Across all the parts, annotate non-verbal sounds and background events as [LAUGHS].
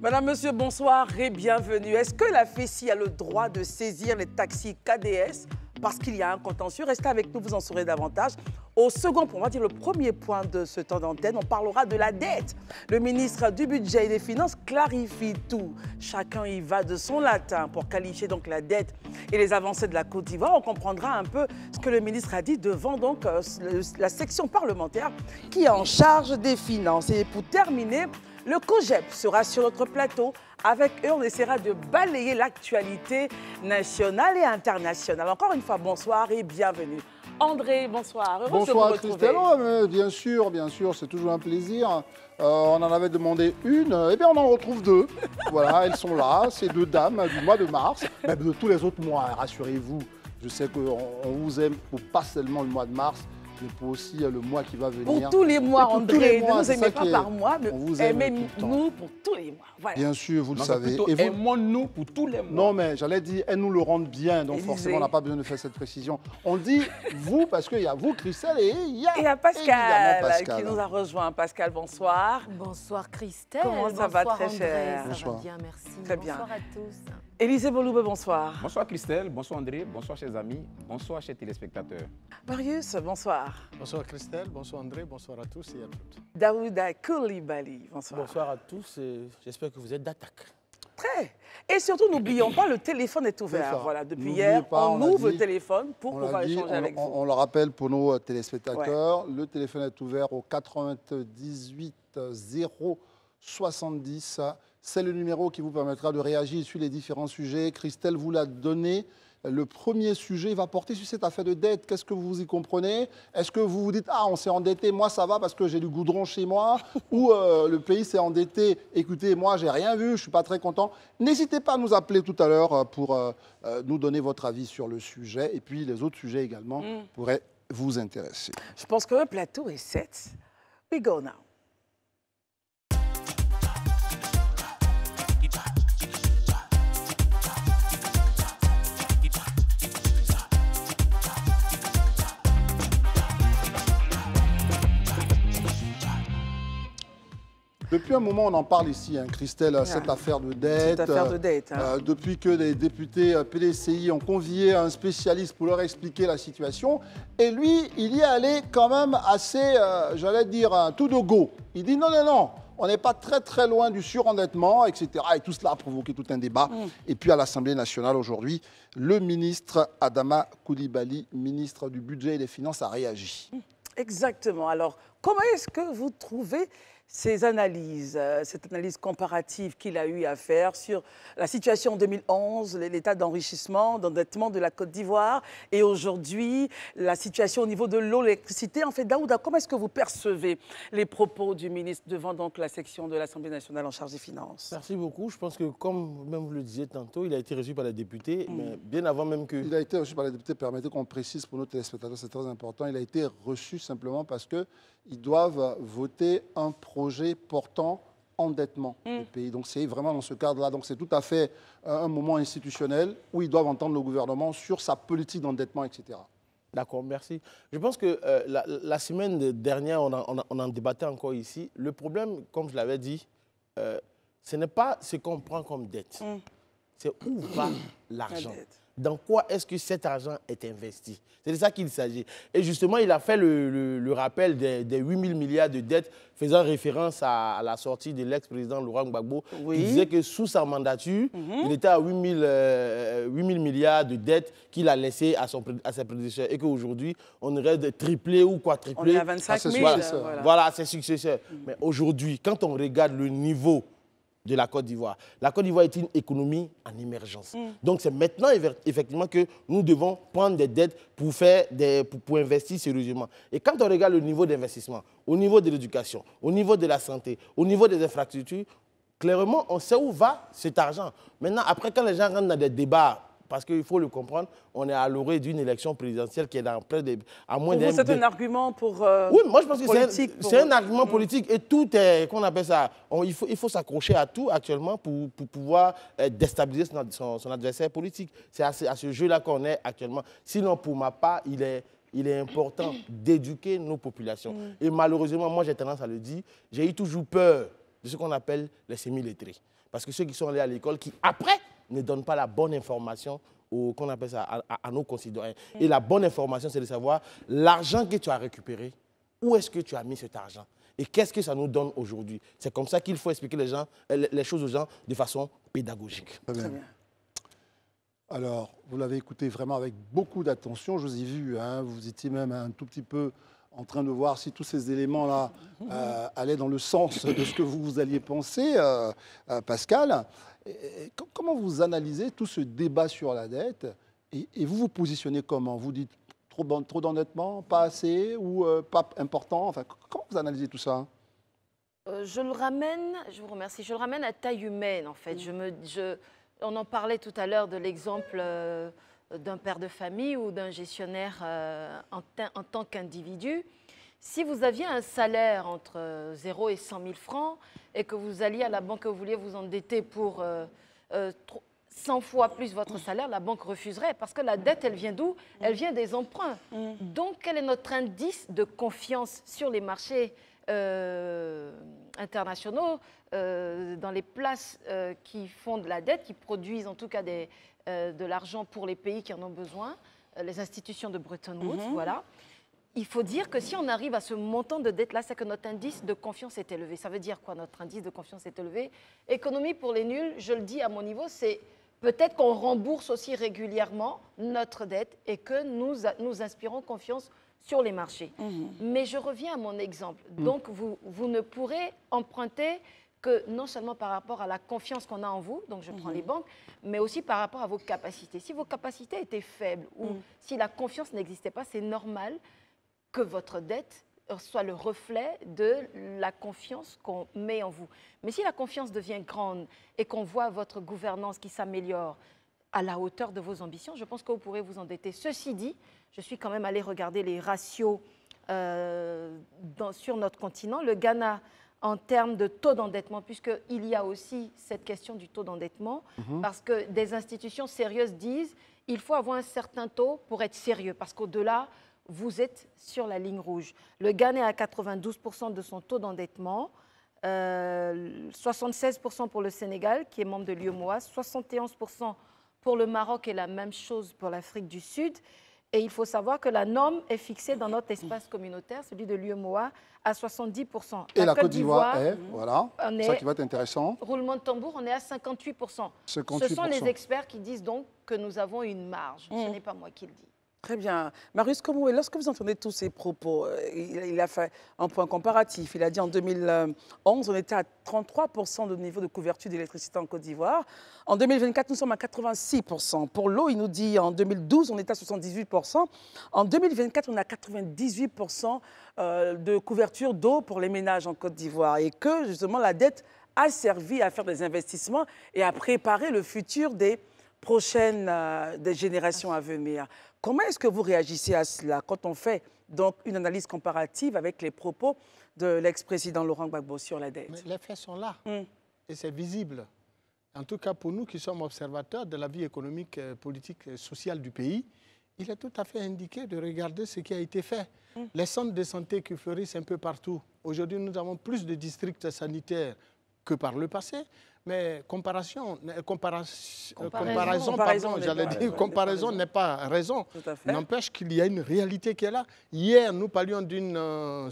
Madame, monsieur, bonsoir et bienvenue. Est-ce que la FECI a le droit de saisir les taxis KDS parce qu'il y a un contentieux Restez avec nous, vous en saurez davantage. Au second point, on va dire le premier point de ce temps d'antenne, on parlera de la dette. Le ministre du Budget et des Finances clarifie tout. Chacun y va de son latin pour qualifier donc la dette et les avancées de la Côte d'Ivoire. On comprendra un peu ce que le ministre a dit devant donc euh, la section parlementaire qui est en charge des finances. Et pour terminer, le COGEP sera sur notre plateau. Avec eux, on essaiera de balayer l'actualité nationale et internationale. Encore une fois, bonsoir et bienvenue. André, bonsoir. bonsoir Christelle, euh, bien sûr, bien sûr, c'est toujours un plaisir. Euh, on en avait demandé une, et eh bien on en retrouve deux. [LAUGHS] voilà, elles sont là, ces deux dames du mois de mars, mais de tous les autres mois, rassurez-vous. Je sais qu'on vous aime pour pas seulement le mois de mars, et pour aussi le mois qui va venir. Pour tous les mois, André, ne aimez pas par mois, mais aimez-nous pour tous les mois. Bien sûr, vous le savez. Et vous... nous pour tous les mois. Non, mais j'allais dire, elle nous le rende bien, donc forcément, on n'a pas besoin de faire cette précision. On dit [LAUGHS] vous, parce qu'il y a vous, Christelle, et il y a, euh, Pascal, qui nous a rejoint. Pascal, bonsoir. Bonsoir, Christelle. Comment ça va, très cher ça bien, merci. Très bien. Bonsoir à tous. Élisée Boloube, bonsoir. Bonsoir Christelle, bonsoir André, bonsoir chers amis, bonsoir chers téléspectateurs. Marius, bonsoir. Bonsoir Christelle, bonsoir André, bonsoir à tous et à toutes. Daouda Koulibaly, bonsoir. Bonsoir à tous et j'espère que vous êtes d'attaque. Très. Et surtout, n'oublions pas, le téléphone est ouvert. voilà, depuis hier, on, ouvre le téléphone pour pouvoir échanger avec vous. On le rappelle pour nos euh, téléspectateurs, le téléphone est ouvert au 98 0 70 c'est le numéro qui vous permettra de réagir sur les différents sujets. Christelle vous l'a donné. Le premier sujet va porter sur cette affaire de dette. Qu'est-ce que vous y comprenez Est-ce que vous vous dites Ah, on s'est endetté, moi ça va parce que j'ai du goudron chez moi [LAUGHS] Ou euh, le pays s'est endetté, écoutez, moi j'ai rien vu, je ne suis pas très content. N'hésitez pas à nous appeler tout à l'heure euh, pour euh, nous donner votre avis sur le sujet. Et puis les autres sujets également mm. pourraient vous intéresser. Je pense que le plateau est set, We go now. Depuis un moment, on en parle ici, hein, Christelle, ah. cette affaire de dette. Cette affaire de dette. Hein. Euh, depuis que les députés euh, PDCI ont convié un spécialiste pour leur expliquer la situation. Et lui, il y est allé quand même assez, euh, j'allais dire, hein, tout de go. Il dit non, non, non, on n'est pas très très loin du surendettement, etc. Et tout cela a provoqué tout un débat. Mm. Et puis à l'Assemblée nationale aujourd'hui, le ministre Adama Koulibaly, ministre du Budget et des Finances, a réagi. Mm. Exactement. Alors, comment est-ce que vous trouvez ces analyses, euh, cette analyse comparative qu'il a eu à faire sur la situation en 2011, l'état d'enrichissement, d'endettement de la Côte d'Ivoire et aujourd'hui la situation au niveau de l'eau, l'électricité. En fait, Daouda, comment est-ce que vous percevez les propos du ministre devant donc la section de l'Assemblée nationale en charge des finances Merci beaucoup. Je pense que comme même vous le disiez tantôt, il a été reçu par la députée, mm. bien avant même que... Il a été reçu par la députée, permettez qu'on précise pour nos téléspectateurs, c'est très important, il a été reçu simplement parce que ils doivent voter un projet portant endettement du mm. pays. Donc c'est vraiment dans ce cadre-là. Donc c'est tout à fait euh, un moment institutionnel où ils doivent entendre le gouvernement sur sa politique d'endettement, etc. D'accord, merci. Je pense que euh, la, semaine dernière, on, en débattait encore ici. Le problème, comme je l'avais dit, euh, ce n'est pas ce qu'on prend comme dette, mm. c'est où va [COUGHS] l'argent dans quoi est-ce que cet argent est investi C'est de ça qu'il s'agit. Et justement, il a fait le, rappel des, 8 000 milliards de dettes faisant référence à, la sortie de l'ex-président Laurent Gbagbo. Il disait que sous sa mandature, mhm. il était à 8 000, euh, milliards de dettes qu'il a laissées à, son, ses prédécesseurs et qu'aujourd'hui, on aurait triplé ou quadruplé. On est à 25 000. Ah, voilà, voilà. ses successeurs. Mhm. Mais aujourd'hui, quand on regarde le niveau de la Côte d'Ivoire. La Côte d'Ivoire est une économie en émergence. Mm. Donc c'est maintenant effectivement que nous devons prendre des dettes pour, faire des, pour investir sérieusement. Et quand on regarde le niveau d'investissement, au niveau de l'éducation, au niveau de la santé, au niveau des infrastructures, clairement, on sait où va cet argent. Maintenant, après, quand les gens rentrent dans des débats parce qu'il faut le comprendre, on est à l'orée d'une élection présidentielle qui est À moins pour vous, c'est un argument pour euh, Oui, moi je pense que c'est un, argument mm. politique. Et tout est, qu'on appelle ça, il faut, il faut s'accrocher à tout actuellement pour, pour pouvoir euh, déstabiliser son, son, adversaire politique. C'est à, ce jeu-là qu'on est actuellement. Sinon, pour ma part, il est il est important d'éduquer nos populations. Mm. Et malheureusement, moi j'ai tendance à le dire, j'ai eu toujours peur de ce qu'on appelle les semi-lettrés. Parce que ceux qui sont allés à l'école, qui après ne donne pas la bonne information ou qu'on appelle ça, à, nos concitoyens. Mm. Et la bonne information, c'est de savoir l'argent que tu as récupéré, où est-ce que tu as mis cet argent et qu'est-ce que ça nous donne aujourd'hui C'est comme ça qu'il faut expliquer les, gens, euh, les choses aux gens de façon pédagogique. Très bien. Alors, vous l'avez écouté vraiment avec beaucoup d'attention, je vous ai vu, hein, vous étiez même un tout petit peu en train de voir si tous ces éléments-là mm-hmm. euh, allaient dans le sens de ce que vous, vous alliez penser, euh, Pascal. Comment vous analysez tout ce débat sur la dette et, vous vous positionnez comment Vous dites trop, trop d'endettement, pas assez ou euh, pas important enfin, Comment vous analysez tout ça euh, Je le ramène, je vous remercie, je le ramène à taille humaine en fait. Mm. Je me, je, on en parlait tout à l'heure de l'exemple euh, d'un père de famille ou d'un gestionnaire en, en, tant qu'individu. Si vous aviez un salaire entre 0 euh, et 100 000 francs et que vous alliez à la banque et vous vouliez vous endetter pour 100 euh, euh, fois plus votre salaire, la banque refuserait parce que la dette, elle vient d'où Elle vient des emprunts. Mm. Donc, quel est notre indice de confiance sur les marchés internationaux, dans les places qui font de la dette, qui produisent en tout cas de l'argent pour les pays qui en ont besoin, les institutions de Bretton Woods, mm-hmm. voilà il faut dire que si on arrive à ce montant de dette-là, c'est que notre indice de confiance est élevé. Ça veut dire quoi Notre indice de confiance est élevé. Économie pour les nuls, je le dis à mon niveau, c'est peut-être qu'on rembourse aussi régulièrement notre dette et que nous, nous inspirons confiance sur les marchés. Mmh. Mais je reviens à mon exemple. Mmh. Donc, vous, vous ne pourrez emprunter que non seulement par rapport à la confiance qu'on a en vous, donc je mmh. prends les banques, mais aussi par rapport à vos capacités. Si vos capacités étaient faibles ou si la confiance n'existait pas, c'est normal que votre dette soit le reflet de la confiance qu'on met en vous. Mais si la confiance devient grande et qu'on voit votre gouvernance qui s'améliore à la hauteur de vos ambitions, je pense que vous pourrez vous endetter. Ceci dit, je suis quand même allée regarder les ratios euh, dans, sur notre continent. Le Ghana, en termes de taux d'endettement, puisqu'il y a aussi cette question du taux d'endettement, mhm. parce que des institutions sérieuses disent qu'il faut avoir un certain taux pour être sérieux, parce qu'au-delà, vous êtes sur la ligne rouge. Le Ghana est à 92% de son taux d'endettement, 76% euh, pour le Sénégal, qui est membre de l'UEMOA, 71% pour le Maroc et la même chose pour l'Afrique du Sud. Et il faut savoir que la norme est fixée dans notre espace communautaire, celui de l'UEMOA, à 70%. et la Côte, d'Ivoire, voilà, ça qui va être intéressant. Roulement de tambour, on est à 58%. Ce sont les experts qui disent donc que nous avons une marge. Ce mm. n'est pas moi qui le dis. Très bien. Marius Komoué, lorsque vous entendez tous ces propos, euh, il, a fait un point comparatif. Il a dit en 2011, on était à 33% de niveau de couverture d'électricité en Côte d'Ivoire. En 2024, nous sommes à 86%. Pour l'eau, il nous dit en 2012, on était à 78%. En 2024, on a 98% euh, de couverture d'eau pour les ménages en Côte d'Ivoire. Et que, justement, la dette a servi à faire des investissements et à préparer le futur des prochaines euh, des générations à venir. Comment est-ce que vous réagissez à cela quand on fait donc une analyse comparative avec les propos de l'ex-président Laurent Gbagbo sur la dette Les faits sont là hum. et c'est visible. En tout cas, pour nous qui sommes observateurs de la vie économique, euh, politique, sociale du pays, il est tout à fait indiqué de regarder ce qui a été fait. Hum. Les centres de santé qui fleurissent un peu partout. Aujourd'hui, nous avons plus de districts sanitaires que par le passé. Mais comparaison, euh, euh, comparaison, comparaison j'allais dire, comparaison n'est pas raison. N'empêche qu'il y a une réalité qui est là. Hier, nous parlions d'une, euh,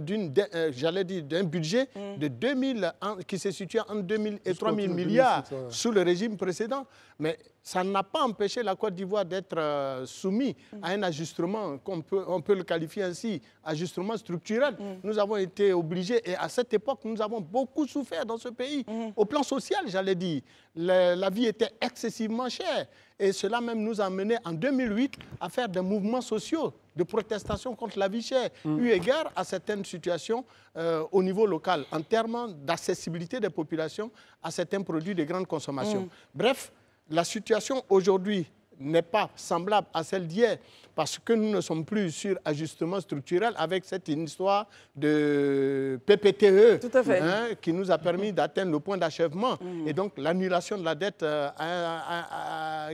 d'une j'allais dire, d'un budget mm. de 2000 qui se situe en 2000 et 3000 milliards sous le régime précédent. Mais ça n'a pas empêché la Côte d'Ivoire d'être euh, soumise à un ajustement, qu'on peut, on peut le qualifier ainsi, ajustement structurel. Mm. Nous avons été obligés, et à cette époque, nous avons beaucoup souffert dans ce pays. Mm. Au plan social, j'allais dire, la vie était excessivement chère. Et cela même nous a amené en 2008 à faire des mouvements sociaux de protestation contre la vie chère, mm. eu égard à certaines situations euh, au niveau local, en termes d'accessibilité des populations à certains produits de grande consommation. Bref, la situation aujourd'hui n'est pas semblable à celle d'hier parce que nous ne sommes plus sur ajustement structurel avec cette histoire de PPTE hein, qui nous a permis d'atteindre le point d'achèvement. Mm. Et donc l'annulation de la dette euh,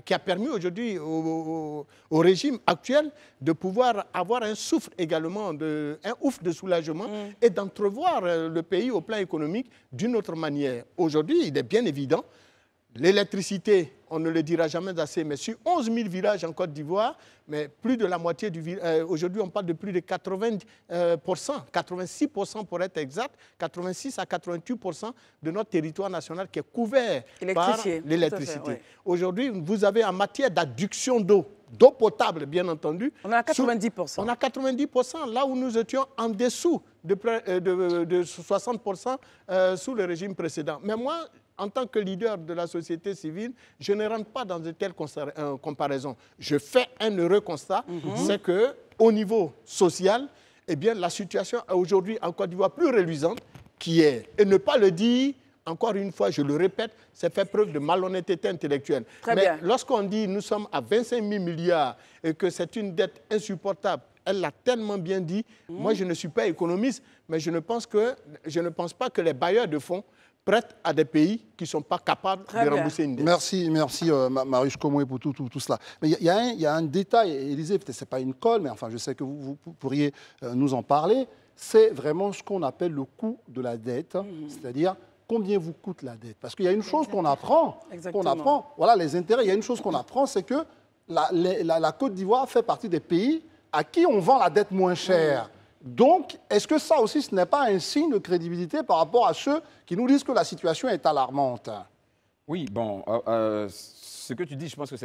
qui a permis aujourd'hui au, régime actuel de pouvoir avoir un souffle également, un ouf de soulagement mm. et d'entrevoir euh, le pays au plan économique d'une autre manière. Aujourd'hui, il est bien évident, l'électricité on ne le dira jamais assez, mais sur 11 000 villages en Côte d'Ivoire, mais plus de la moitié du village, euh, aujourd'hui on parle de plus de 80%, 86% euh, pour être exact, 86 à 88% de notre territoire national qui est couvert par l'électricité. Aujourd'hui, vous avez en matière d'adduction d'eau, d'eau potable, bien entendu. On a 90%. on a 90%, là où nous étions en dessous de, 60% euh, sous le régime précédent. Mais moi, en tant que leader de la société civile, je ne rentre pas dans de telles euh, comparaisons. Je fais un heureux constat, mhm. c'est que au niveau social, eh bien, la situation est aujourd'hui encore plus reluisante qu'hier. Et ne pas le dire, encore une fois, je le répète, c'est faire preuve de malhonnêteté intellectuelle. Mais lorsqu'on dit nous sommes à 25 000 milliards et que c'est une dette insupportable, elle l'a tellement bien dit. Mhm. Moi, je ne suis pas économiste, mais je ne pense que je ne pense pas que les bailleurs de fonds prête à des pays qui ne sont pas capables de rembourser une dette. Merci, merci euh, Marius pour tout, tout, tout, cela. Mais il y, a un détail, Élisée, peut ce n'est pas une colle, mais enfin je sais que vous, vous pourriez euh, nous en parler, c'est vraiment ce qu'on appelle le coût de la dette, hein. mhm. c'est-à-dire combien vous coûte la dette. Parce qu'il y a une chose qu'on apprend, qu'on apprend, voilà les intérêts, il y a une chose qu'on apprend, c'est que la, Côte d'Ivoire fait partie des pays à qui on vend la dette moins chère. Donc, est-ce que ça aussi, ce n'est pas un signe de crédibilité par rapport à ceux qui nous disent que la situation est alarmante Oui, bon, euh, euh, ce que tu dis, je pense que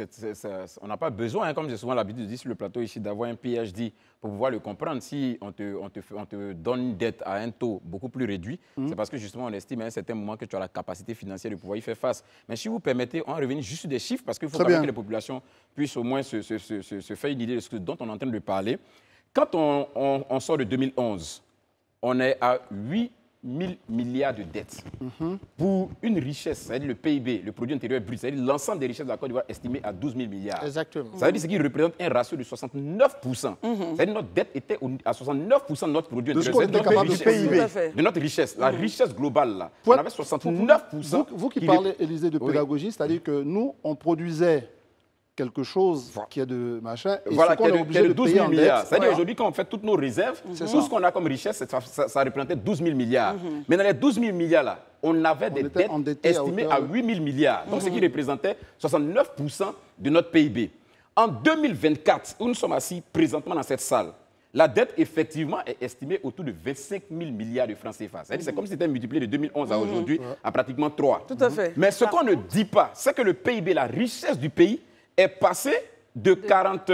on n'a pas besoin, hein, comme j'ai souvent l'habitude de dire sur le plateau ici, d'avoir un PhD pour pouvoir le comprendre. Si on te, donne une dette à un taux beaucoup plus réduit, mhm. c'est parce que justement on estime à un certain moment que tu as la capacité financière de pouvoir y faire face. Mais si vous permettez, on revenir juste sur des chiffres parce qu'il faut que les populations puissent au moins se, se, faire une idée de ce dont on est en train de parler. Quand on, sort de 2011, on est à 8 000 milliards de dettes mhm. pour une richesse, c'est-à-dire le PIB, le produit intérieur brut, c'est-à-dire l'ensemble des richesses de la Côte d'Ivoire estimé à 12 000 milliards. Exactement. Ça veut dire ce qui représente un ratio de 69 mhm. C'est-à-dire notre dette était à 69 de notre produit intérieur. De, notre de, PIB. de notre richesse, la mhm. richesse globale là. on avait 69 Vous, qui, parlez, Élisée, de pédagogie, c'est-à-dire que nous, on produisait quelque chose qui a de machin. voilà, qu'on est, obligé de 12 000 milliards. C'est-à-dire aujourd'hui, quand on fait toutes nos réserves, tout ce qu'on a comme richesse, ça, représentait 12 000 milliards. Mhm. Mais dans les 12 000 milliards là, on avait des dettes estimées à, 8 000 milliards. Donc, ce qui mhm. représentait 69 de notre PIB. En 2024, où nous sommes assis présentement dans cette salle, la dette, effectivement, est estimée autour de 25 000 milliards de francs CFA. C'est-à-dire c'est mhm. comme si c'était multiplié de 2011 à aujourd'hui à pratiquement 3. Tout à fait. Mais ce qu'on ne dit pas, c'est que le PIB, la richesse du pays, est passé de, 40,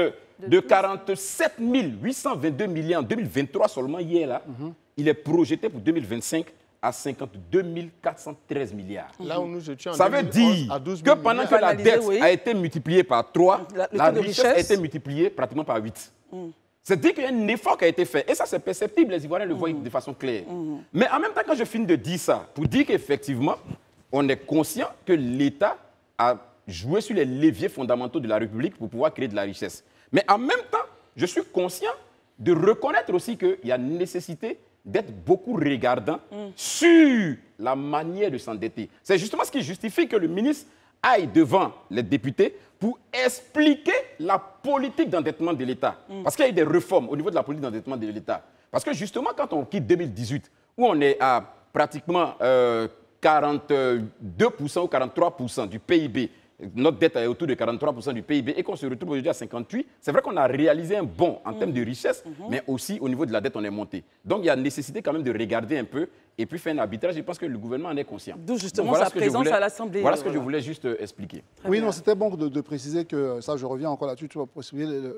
de, 47 822 milliards en 2023 seulement hier là. Mhm. Il est projeté pour 2025 à 52 413 milliards. Là où nous étions Ça veut dire que pendant que la dette a été multipliée par 3, la, richesse, a été multipliée pratiquement par 8. Mm. cest dit dire qu'il y a un effort qui a été fait. Et ça, c'est perceptible. Les Ivoiriens le voient mm-hmm. de façon claire. Mm-hmm. Mais en même temps, quand je finis de dire ça, pour dire qu'effectivement, on est conscient que l'État a jouer sur les leviers fondamentaux de la République pour pouvoir créer de la richesse. Mais en même temps, je suis conscient de reconnaître aussi qu'il y a nécessité d'être beaucoup regardant mm. sur la manière de s'endetter. C'est justement ce qui justifie que le ministre aille devant les députés pour expliquer la politique d'endettement de l'État. Mm. Parce qu'il y a eu des réformes au niveau de la politique d'endettement de l'État. Parce que justement, quand on quitte 2018, où on est à pratiquement 42% euh, ou 43% du PIB notre dette est autour de 43% du PIB et qu'on se retrouve aujourd'hui à 58%, c'est vrai qu'on a réalisé un bond en termes de mhm. richesse, mhm. mais aussi au niveau de la dette, on est monté. Donc il y a nécessité quand même de regarder un peu et puis faire un arbitrage. Je pense que le gouvernement en est conscient. D'où justement sa présence à l'Assemblée. Voilà ce que je euh, voulais juste euh, expliquer. oui, non, c'était bon de, préciser que, euh, ça je reviens encore là-dessus,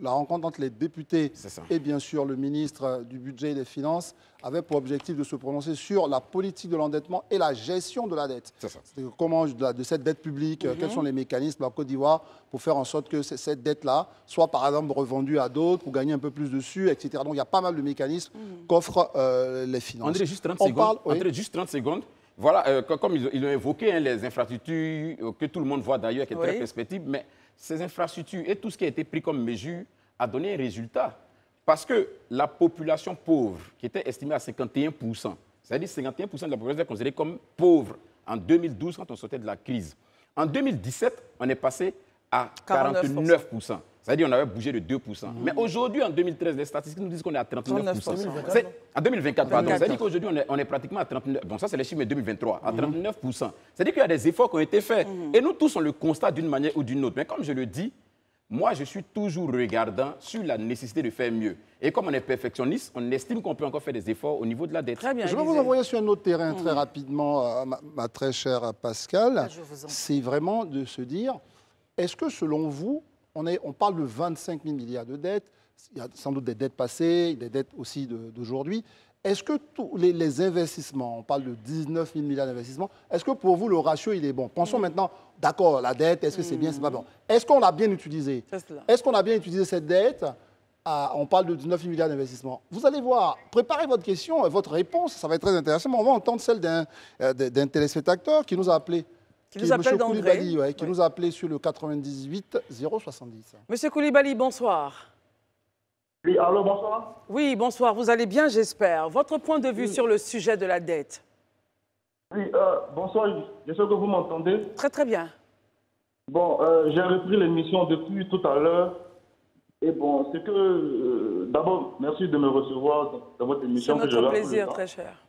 la rencontre entre les députés et bien sûr le ministre du Budget et des Finances avait pour objectif de se prononcer sur la politique de l'endettement et la gestion de la dette. C'est Comment de, cette dette publique, quels mhm. sont les mécanismes en Côte d'Ivoire pour faire en sorte que cette dette-là soit par exemple revendue à d'autres ou gagner un peu plus dessus, etc. Donc il y a pas mal de mécanismes mhm. qu'offrent les finances. On Parle, juste 30 secondes. Voilà, euh, comme ils, ont évoqué hein, les infrastructures que tout le monde voit d'ailleurs, qui est très perspective, mais ces infrastructures et tout ce qui a été pris comme mesure a donné un résultat. Parce que la population pauvre, qui était estimée à 51%, c'est-à-dire 51% de la population est considérée comme pauvre en 2012 quand on sortait de la crise. En 2017, on est passé à 49%. C'est-à-dire qu'on avait bougé de 2%. Mhm. Mais aujourd'hui, en 2013, les statistiques nous disent qu'on est à 39%. 39% est, en 2024, pardon. C'est-à-dire qu'aujourd'hui, on est, pratiquement à 39%. Bon, ça, c'est les chiffres de 2023, à 39%. Mhm. C'est-à-dire qu'il y a des efforts qui ont été faits. Mhm. Et nous tous, on le constate d'une manière ou d'une autre. Mais comme je le dis, moi, je suis toujours regardant sur la nécessité de faire mieux. Et comme on est perfectionniste, on estime qu'on peut encore faire des efforts au niveau de la dette. je vais vous envoyer sur un autre terrain très rapidement, euh, ma, très chère Pascal. C'est vraiment de se dire, est-ce que selon vous, on, parle de 25 000 milliards de dettes. Il y a sans doute des dettes passées, des dettes aussi d'aujourd'hui. est-ce que tous les, investissements, on parle de 19 000 milliards d'investissements, est-ce que pour vous le ratio il est bon Pensons maintenant, d'accord, la dette, est-ce que c'est bien, c'est pas mmh. bon Est-ce qu'on l'a bien utilisé Est-ce qu'on a bien utilisé cette dette ah, on parle de 19 milliards d'investissements. Vous allez voir, préparez votre question, et votre réponse, ça va être très intéressant. on va entendre celle d'un euh, téléspectateur qui nous a appelé. Qui, nous appelle qui nous a appelé sur le 98 070. Monsieur Koulibaly, bonsoir. Oui, allô, bonsoir. Oui, bonsoir. Vous allez bien, j'espère. Votre point de vue sur le sujet de la dette Oui, euh, bonsoir. J'espère que vous m'entendez. Très, très bien. Bon, euh, j'ai repris l'émission depuis tout à l'heure. Et bon, c'est que. Euh, d'abord, merci de me recevoir dans votre émission. C'est notre que plaisir, très hein. cher.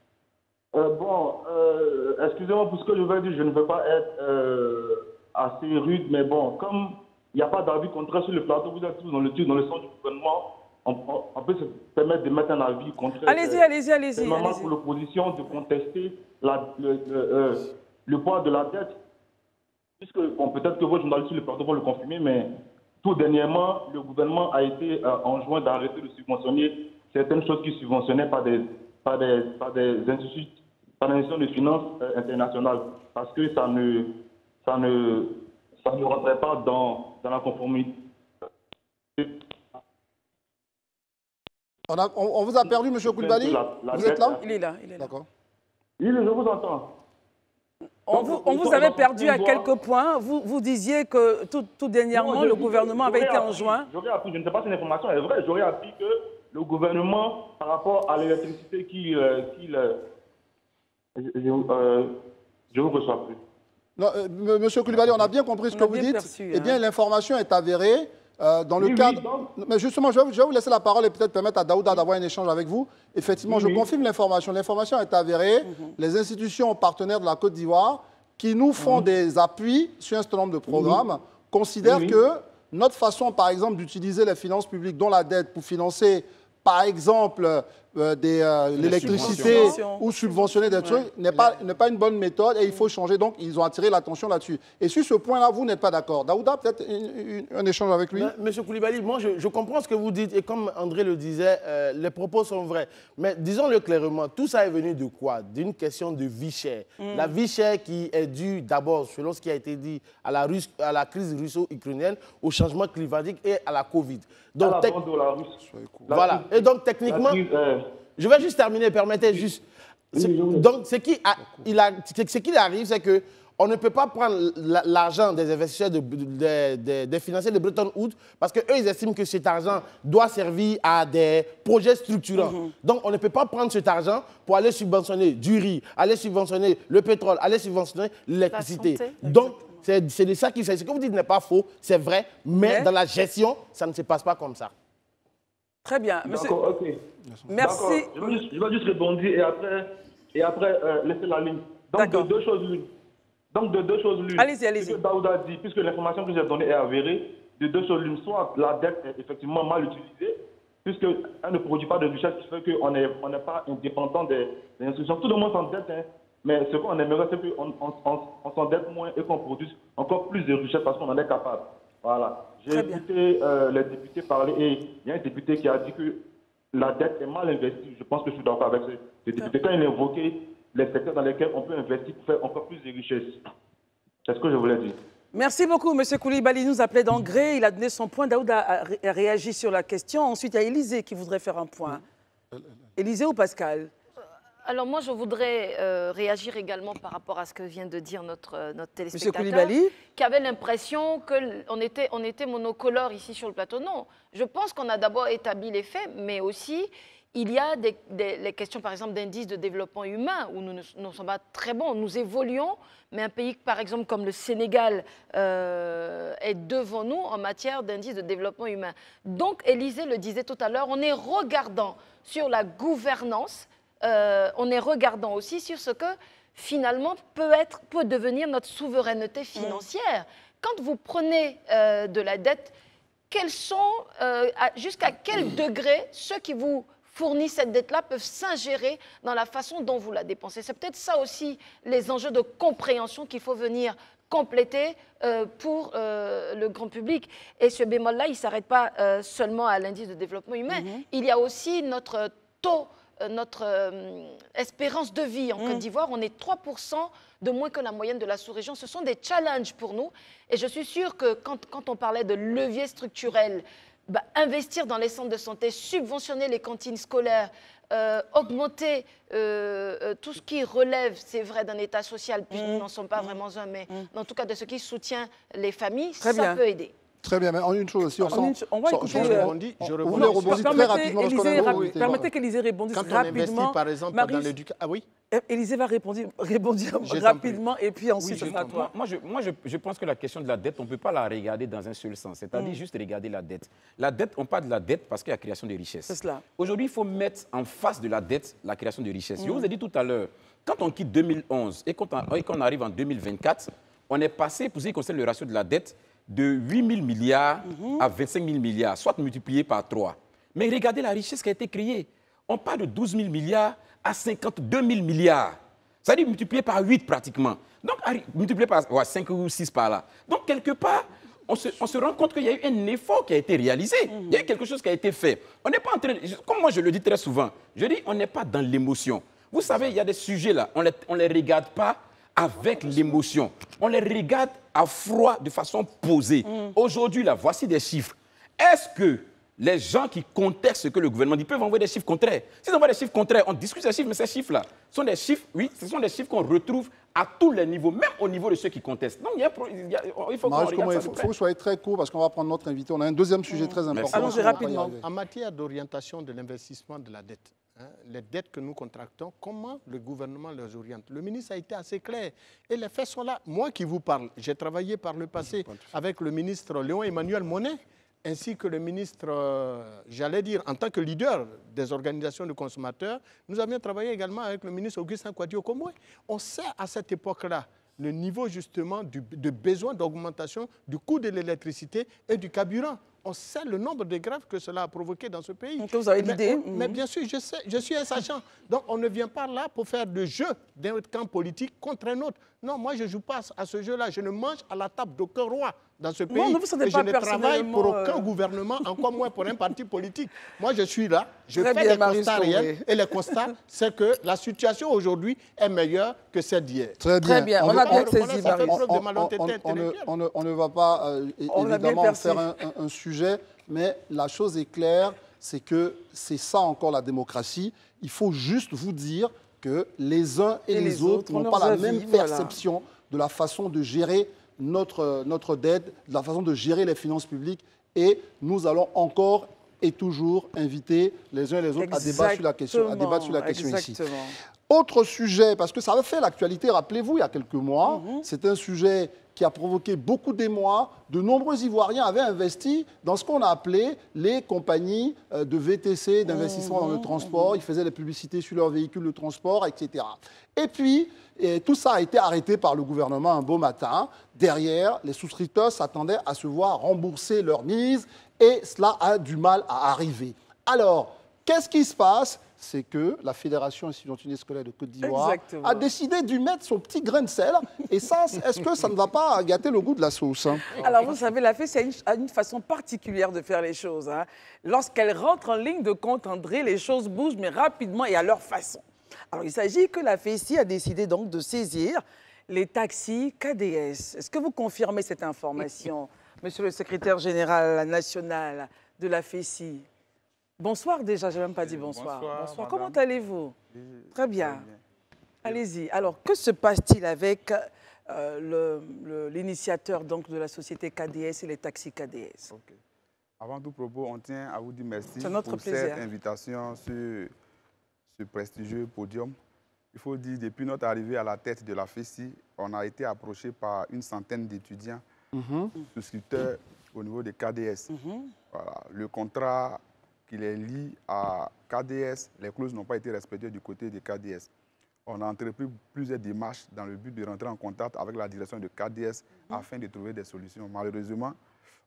Euh, bon, euh, excusez-moi pour ce que je veux dire, je ne veux pas être euh, assez rude, mais bon, comme il n'y a pas d'avis contraire sur le plateau, vous êtes tous dans le, dans le sens du gouvernement, on, peut se permettre de mettre un avis contraire. Allez-y, allez-y, allez-y. C'est moment pour l'opposition de contester le, poids de la dette. Puisque, peut-être que vos journalistes sur le plateau vont le confirmer, mais tout dernièrement, le gouvernement a été enjoint d'arrêter de subventionner certaines choses qui subventionnaient par des, par des, par des instituts par la de finances euh, internationales, parce que ça ne, ça ne, ça ne rentrait pas dans, dans la conformité. On, a, on, vous a perdu, M. Koulibaly Vous êtes là Il est là, il est là. D'accord. il je vous entends. On vous, on vous, avait perdu à quelques points. Vous, vous disiez que tout, tout dernièrement, le gouvernement avait été enjoint. j'aurais appris, je ne sais pas si l'information est vraie, j'aurais appris que le gouvernement, par rapport à l'électricité qu'il euh, je ne euh, vous reçois plus. Euh, euh, monsieur Koulibaly, on a bien compris ce que vous dites. Eh bien, hein. l'information est avérée. dans le cadre. mais justement, je vais, vous, laisser la parole et peut-être permettre à Daouda d'avoir un échange avec vous. Effectivement, je confirme l'information. L'information est avérée. Mhm. Les institutions partenaires de la Côte d'Ivoire, qui nous font mhm. des appuis sur un certain nombre de programmes, considèrent que notre façon, par exemple, d'utiliser les finances publiques, dont la dette, pour financer, par exemple, euh, euh, l'électricité ou subventionner des trucs n'est pas, n'est pas une bonne méthode et il faut changer. Donc, ils ont attiré l'attention là-dessus. Et sur ce point-là, vous n'êtes pas d'accord. Daouda, peut-être un échange avec lui Monsieur Koulibaly, moi, je, comprends ce que vous dites. Et comme André le disait, euh, les propos sont vrais. Mais disons-le clairement, tout ça est venu de quoi D'une question de vie chère. Mm. La vie chère qui est due d'abord, selon ce qui a été dit, à la, Russe, à la crise russo-ukrainienne, au changement climatique et à la Covid. Donc, Voilà. Et donc, techniquement... Je vais juste terminer, permettez juste. Donc, ce qui, il a, ce qui arrive, c'est que on ne peut pas prendre l'argent des investisseurs, des financiers de Bretton Woods, parce qu'eux, ils estiment que cet argent doit servir à des projets structurants. Mhm. Donc, on ne peut pas prendre cet argent pour aller subventionner du riz, aller subventionner le pétrole, aller subventionner l'électricité. Donc, c'est de ça qu'il s'agit. Ce que vous dites n'est pas faux, c'est vrai, mais, dans la gestion, ça ne se passe pas comme ça. Très bien. Monsieur... Merci. Je vais, juste, rebondir et après, et après euh, laisser la ligne. Donc, de deux choses l'une. Donc, de deux choses l'une. Allez-y, allez-y. dit, puisque l'information que j'ai donnée est avérée, de deux choses l'une, soit la dette est effectivement mal utilisée, puisqu'elle ne produit pas de richesse, ce qui fait qu'on n'est on pas indépendant des, des, institutions. Tout le monde s'endette, hein. mais ce qu'on aimerait, c'est qu'on on, on, on s'endette moins et qu'on produise encore plus de richesse parce qu'on en est capable. Voilà. J'ai écouté euh, les députés parler et il y a un député qui a dit que la dette est mal investie. Je pense que je suis d'accord avec ce député. Quand il évoquait les secteurs dans lesquels on peut investir pour faire encore plus de richesses, c'est ce que je voulais dire. Merci beaucoup, M. Koulibaly. nous appelait d'engrais. Il a donné son point. Daoud a, réagi sur la question. Ensuite, il y a Élisée qui voudrait faire un point. Euh, euh, euh. Élisée ou Pascal alors moi, je voudrais euh, réagir également par rapport à ce que vient de dire notre, euh, notre téléspectateur, qui avait l'impression qu'on était, on était monocolore ici sur le plateau. Non, je pense qu'on a d'abord établi les faits, mais aussi il y a des, les questions, par exemple, d'indices de développement humain où nous ne sommes pas très bons. Nous évoluons, mais un pays, par exemple, comme le Sénégal euh, est devant nous en matière d'indices de développement humain. Donc, Élisée le disait tout à l'heure, on est regardant sur la gouvernance, euh, on est regardant aussi sur ce que finalement peut, être, peut devenir notre souveraineté financière. Quand vous prenez euh, de la dette, quels sont, euh, jusqu'à quel degré ceux qui vous fournissent cette dette-là peuvent s'ingérer dans la façon dont vous la dépensez C'est peut-être ça aussi les enjeux de compréhension qu'il faut venir compléter pour le grand public. Et ce bémol-là, il ne s'arrête pas seulement à l'indice de développement humain. Mm-hmm. Il y a aussi notre taux euh, notre euh, espérance de vie en mm. Côte d'Ivoire. On est 3% de moins que la moyenne de la sous-région. Ce sont des challenges pour nous. Et je suis sûre que quand, on parlait de levier structurel, bah, investir dans les centres de santé, subventionner les cantines scolaires, euh, augmenter tout ce qui relève, c'est vrai, d'un État social, puis nous mm. n'en sommes pas mm. vraiment un, mais en tout cas de ce qui soutient les familles, ça peut aider. Très bien, mais en une chose aussi, on, va Je rebondis, je rebondis. très rapidement. permettez qu'Élisée rebondisse rapidement. Quand on investit, par exemple, dans l'éducation... Ah oui euh, Élisée va répondre, [LAUGHS] rebondir rapidement et puis ensuite, Moi, je, moi je, pense que la question de la dette, on ne peut pas la regarder dans un seul sens, c'est-à-dire mm. juste regarder la dette. La dette, on parle de la dette parce qu'il y a création de richesses. C'est cela. Aujourd'hui, il faut mettre en face de la dette la création de richesses. Je mm. vous ai dit tout à l'heure, quand on quitte 2011 et qu'on arrive en 2024, on est passé, pour ce qui concerne le ratio de la dette, de 8 000 milliards mhm. à 25 000 milliards, soit multiplié par 3. Mais regardez la richesse qui a été créée. On parle de 12 000 milliards à 52 000 milliards. C'est-à-dire multiplié par 8 pratiquement. Donc, multiplié par 5 ou 6 par là. Donc, quelque part, on se, on rend compte qu'il y a eu un effort qui a été réalisé. Mhm. Il y a eu quelque chose qui a été fait. On n'est pas en train... comme moi, je le dis très souvent, je dis, on n'est pas dans l'émotion. Vous savez, il y a des sujets là, on ne les regarde pas avec l'émotion. On les regarde à froid, de façon posée. Mm. Aujourd'hui, là, voici des chiffres. Est-ce que les gens qui contestent ce que le gouvernement dit peuvent envoyer des chiffres contraires S'ils envoient des chiffres contraires, on discute ces chiffres, mais ces chiffres-là sont des chiffres, oui, ce sont des chiffres qu'on retrouve à tous les niveaux, même au niveau de ceux qui contestent. Donc, il, y a, il, faut Il faut, que vous soyez très court parce qu'on va prendre notre invité. On a un deuxième sujet mm. très important. Allons-y rapidement. En matière d'orientation de l'investissement de la dette, Hein, les dettes que nous contractons, comment le gouvernement les oriente. Le ministre a été assez clair et les faits sont là. Moi qui vous parle, j'ai travaillé par le passé avec le ministre Léon Emmanuel Monet ainsi que le ministre, euh, j'allais dire, en tant que leader des organisations de consommateurs, nous avions travaillé également avec le ministre Augustin au Comoué. On sait à cette époque-là le niveau justement de besoin d'augmentation du coût de l'électricité et du carburant. On sait le nombre de grèves que cela a provoqué dans ce pays. mais, mm. bien sûr, je, sais, je suis un sachant. Donc, on ne vient pas là pour faire de jeu d'un camp politique contre un autre. Non, moi, je ne joue pas à ce jeu-là. Je ne mange à la table d'aucun roi dans ce pays. je ne travaille pour euh, aucun gouvernement, encore moins pour un parti politique. Moi, je suis là, je fais des constats réels. Et les constats, c'est que la situation aujourd'hui est meilleure que celle d'hier. Très bien. On, a bien saisi, on, on, on, ne va pas, euh, évidemment, faire un, sujet, mais la chose est claire, c'est que c'est ça encore la démocratie. Il faut juste vous dire que les uns et, les, autres, n'ont pas la même perception de la façon de gérer notre, notre dette, la façon de gérer les finances publiques et nous allons encore et toujours inviter les uns et les autres à débattre sur la question, à sur la ici. Autre sujet, parce que ça a fait l'actualité, rappelez-vous, il y a quelques mois, mhm. c'est un sujet qui a provoqué beaucoup d'émoi. De nombreux Ivoiriens avaient investi dans ce qu'on a appelé les compagnies euh, de VTC, d'investissement dans le mhm. transport. Ils faisaient les publicités sur leurs véhicules de transport, etc. Et puis, tout ça a été arrêté par le gouvernement un beau matin. Derrière, les souscripteurs s'attendaient à se voir rembourser leur mise et cela a du mal à arriver. Alors, qu'est-ce qui se passe c'est que la Fédération une scolaire de Côte d'Ivoire a décidé d'y mettre son petit grain de sel. Et ça, est-ce que ça ne va pas gâter le goût de la sauce hein Alors, vous savez, la Fédération a une, façon particulière de faire les choses. Hein. Lorsqu'elle rentre en ligne de compte, André, les choses bougent, mais rapidement et à leur façon. Alors, il s'agit que la FECI a décidé donc de saisir les taxis KDS. Est-ce que vous confirmez cette information, [LAUGHS] monsieur le secrétaire général national de la FECI Bonsoir déjà, je n'ai même pas dit bonsoir. Bonsoir, comment allez-vous Très bien. Allez-y. Alors, que se passe-t-il avec euh, l'initiateur donc de la société KDS et les taxis KDS Avant tout propos, on tient à vous dire merci pour cette invitation sur ce prestigieux podium. Il faut dire, depuis notre arrivée à la tête de la FESI, on a été approché par une centaine d'étudiants mhm. souscripteurs au niveau de KDS. Mhm. Le contrat qui les lie à KDS, les clauses n'ont pas été respectées du côté de KDS. On a entrepris plusieurs démarches dans le but de rentrer en contact avec la direction de KDS mhm. afin de trouver des solutions. Malheureusement,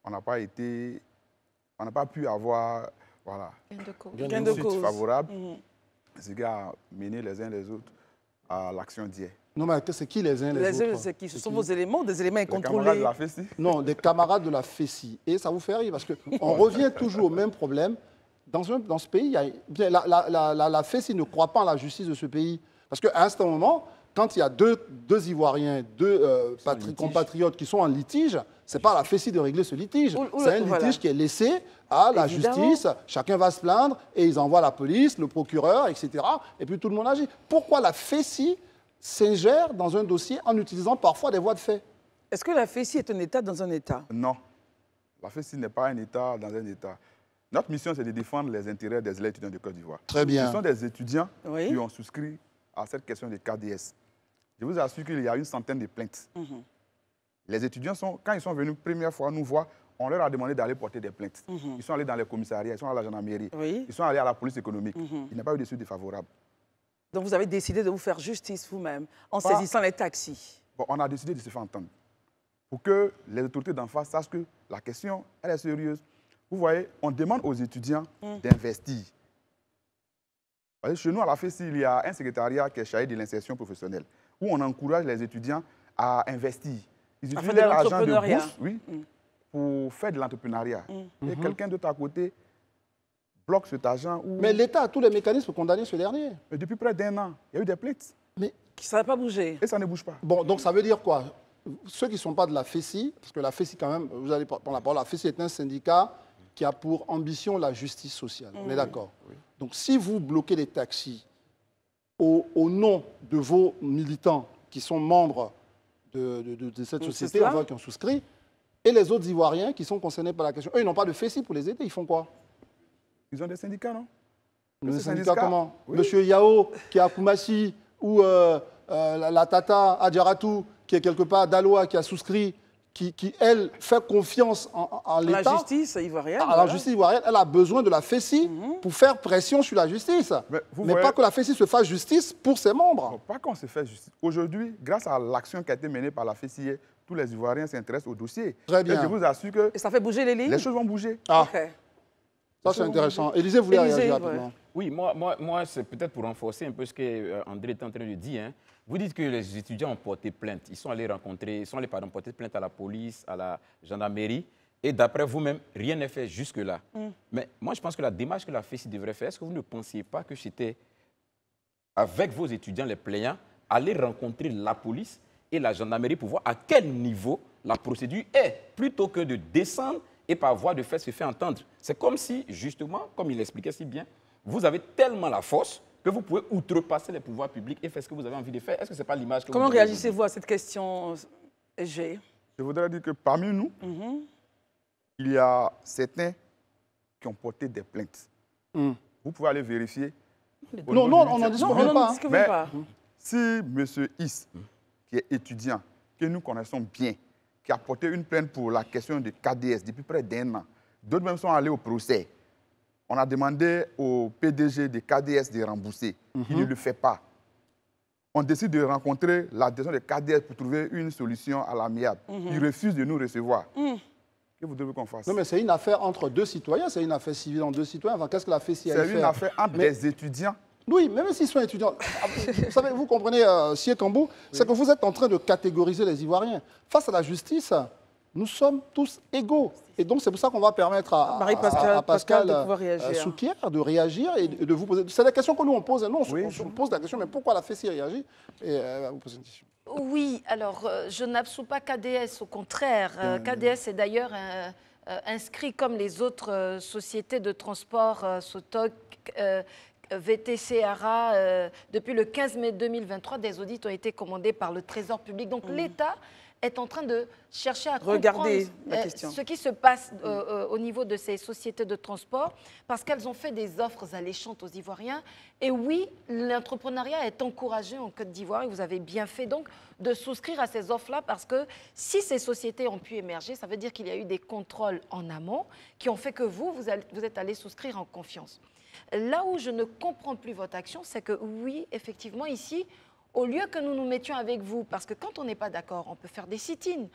on n'a pas été, on n'a pas pu avoir, voilà, gain de favorable. Ziga a mené les uns les autres à l'action d'hier. Non, mais c'est qui les uns les, les autres hein? c'est qui Ce sont vos éléments, des éléments incontrôlés. Des camarades de la Non, des camarades de la fessie. Et ça vous fait rire, parce qu'on [LAUGHS] revient toujours au même problème. Dans, un, dans ce pays, la, la, ne croit pas en la justice de ce pays. Parce qu'à un certain moment, quand il y a deux, Ivoiriens, deux euh, compatriotes qui sont en litige, ce n'est pas la FESI de régler ce litige. C'est un litige qui est laissé à la justice. Chacun va se plaindre et ils envoient la police, le procureur, etc. Et puis tout le monde agit. Pourquoi la FESI s'ingère dans un dossier en utilisant parfois des voies de fait Est-ce que la FESI est un État dans un État Non. La FESI n'est pas un État dans un État. Notre mission, c'est de défendre les intérêts des étudiants de Côte d'Ivoire. Très bien. Ce sont des étudiants qui ont souscrit à cette question des KDS. Je vous assure qu'il y a une centaine de plaintes. Mhm. Les étudiants, sont, quand ils sont venus première fois nous voir, on leur a demandé d'aller porter des plaintes. Mhm. Ils sont allés dans les commissariats, ils sont allés à la gendarmerie, ils sont allés à la police économique. Mhm. Il n'y a pas eu de suite défavorable. Donc vous avez décidé de vous faire justice vous-même en saisissant les taxis. on a décidé de se faire entendre pour que les autorités d'en face sachent que la question, elle est sérieuse. Vous voyez, on demande aux étudiants d'investir. Chez nous, à la FES, il y a un secrétariat qui est chargé de l'insertion professionnelle où on encourage les étudiants à investir. Ils utilisent l'argent de, oui, mm. pour faire de l'entrepreneuriat. Mm. Et mhm. quelqu'un de ta côté bloque cet argent. Mais l'État a tous les mécanismes pour condamner ce dernier. Mais depuis près d'un an, il y a eu des plaintes. Mais ça n'a pas bougé. Et ça ne bouge pas. Bon, donc ça veut dire quoi Ceux qui ne sont pas de la FECI, parce que la FECI, quand même, vous allez prendre la parole, la FECI est un syndicat qui a pour ambition la justice sociale. On est mm. d'accord Donc si vous bloquez les taxis, au, nom de vos militants qui sont membres de, cette société, qui ont souscrit, et les autres Ivoiriens qui sont concernés par la question. Eux, ils n'ont pas de fessi pour les aider, ils font quoi Ils ont des syndicats, non Des syndicats, comment Monsieur Yao, qui est à Koumassi, ou euh, euh, la, Tata Adjaratu qui est quelque part à Daloa, qui a souscrit qui, elle, fait confiance en, l'État. La justice ivoirienne. À ah, la justice ivoirienne, elle a besoin de la FECI mhm. pour faire pression sur la justice. Mais, pas que la FECI se fasse justice pour ses membres. pas qu'on se fasse justice. Aujourd'hui, grâce à l'action qui a été menée par la FECI, tous les Ivoiriens s'intéressent au dossier. Très bien. Et je vous assure que... Et ça fait bouger les lignes Les choses vont bouger. Ah. Ça, c'est intéressant. Élisée, vous voulez réagir rapidement Oui, moi, moi, moi c'est peut-être pour renforcer un peu ce euh, André est en train de dire. Hein. Vous dites que les étudiants ont porté plainte. Ils sont allés rencontrer, ils sont allés, pardon, porter plainte à la police, à la gendarmerie. Et d'après vous-même, rien n'est fait jusque-là. Mm. Mais moi, je pense que la démarche que la FECI devrait faire, est-ce que vous ne pensiez pas que c'était avec vos étudiants, les plaignants, aller rencontrer la police et la gendarmerie pour voir à quel niveau la procédure est, plutôt que de descendre et par voie de fait se faire entendre. C'est comme si, justement, comme il expliquait si bien, vous avez tellement la force que vous pouvez outrepasser les pouvoirs publics et faire ce que vous avez envie de faire Est-ce que ce n'est pas l'image que Comment avez Comment réagissez-vous à cette question, G Je voudrais dire que parmi nous, mhm. il y a certains qui ont porté des plaintes. Hmm. Vous pouvez aller vérifier. Non, non, on n'en dit pas. Si M. Is, qui est étudiant, que nous connaissons bien, qui a porté une plainte pour la question de KDS depuis près d'un an, d'autres même sont allés au procès, on a demandé au PDG des KDS de rembourser. Il mhm. ne le fait pas. On décide de rencontrer l'adhésion des de KDS pour trouver une solution à l'amiable. Mhm. Il refuse de nous recevoir. Mhm. Que vous devez qu'on fasse Non, mais c'est une affaire entre deux citoyens, c'est une affaire civile entre deux citoyens. qu'est-ce que la fait C'est une affaire entre des étudiants. Oui, même s'ils sont étudiants. Ah, vous [LAUGHS] savez, vous comprenez, euh, c'est que vous êtes en train de catégoriser les Ivoiriens. Face à la justice, nous sommes tous égaux. Et donc, c'est pour ça qu'on va permettre à, Marie Pascal, à Pascal, de euh, de réagir et de vous poser. C'est la question que nous, on pose. Nous, on, se, pose la question, mais pourquoi la fessée réagit Et euh, vous poser une question. Oui, alors, euh, je n'absous pas KDS, au contraire. KDS est d'ailleurs inscrit, comme les autres sociétés de transport, SOTOC, VTC ARA, depuis le 15 mai 2023, des audits ont été commandés par le Trésor public. Donc mmh. l'État est en train de chercher à comprendre euh, ce qui se passe euh, euh, au niveau de ces sociétés de transport parce qu'elles ont fait des offres alléchantes aux Ivoiriens. Et oui, l'entrepreneuriat est encouragé en Côte d'Ivoire et vous avez bien fait donc de souscrire à ces offres-là parce que si ces sociétés ont pu émerger, ça veut dire qu'il y a eu des contrôles en amont qui ont fait que vous, vous, vous êtes allé souscrire en confiance. Là où je ne comprends plus votre action, c'est que oui, effectivement, ici, au lieu que nous nous mettions avec vous, parce que quand on n'est pas d'accord, on peut faire des sit-ins.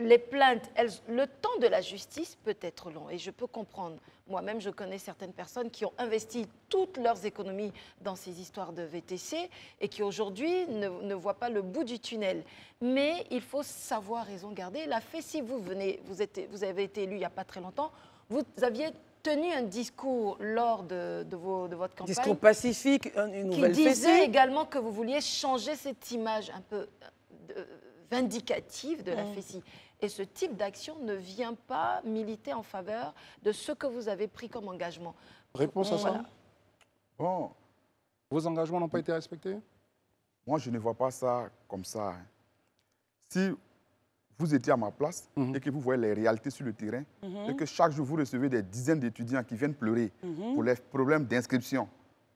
Les plaintes, le temps de la justice peut être long et je peux comprendre. Moi-même, je connais certaines personnes qui ont investi toutes leurs économies dans ces histoires de VTC et qui aujourd'hui ne, voient pas le bout du tunnel. Mais il faut savoir raison garder. La fait, si vous venez, vous, vous avez été élu il n'y a pas très longtemps, vous aviez tenu un discours lors de, vos, de votre campagne. Discours pacifique, une nouvelle Qui disait également que vous vouliez changer cette image un peu euh, vindicative de la mm. fessie. Et ce type d'action ne vient pas militer en faveur de ce que vous avez pris comme engagement. Réponse à ça Bon, vos engagements n'ont pas été respectés Moi, je ne vois pas ça comme ça. Hein. Si vous étiez à ma place mhm. et que vous voyez les réalités sur le terrain mhm. et que chaque jour vous recevez des dizaines d'étudiants qui viennent pleurer mhm. pour les problèmes d'inscription,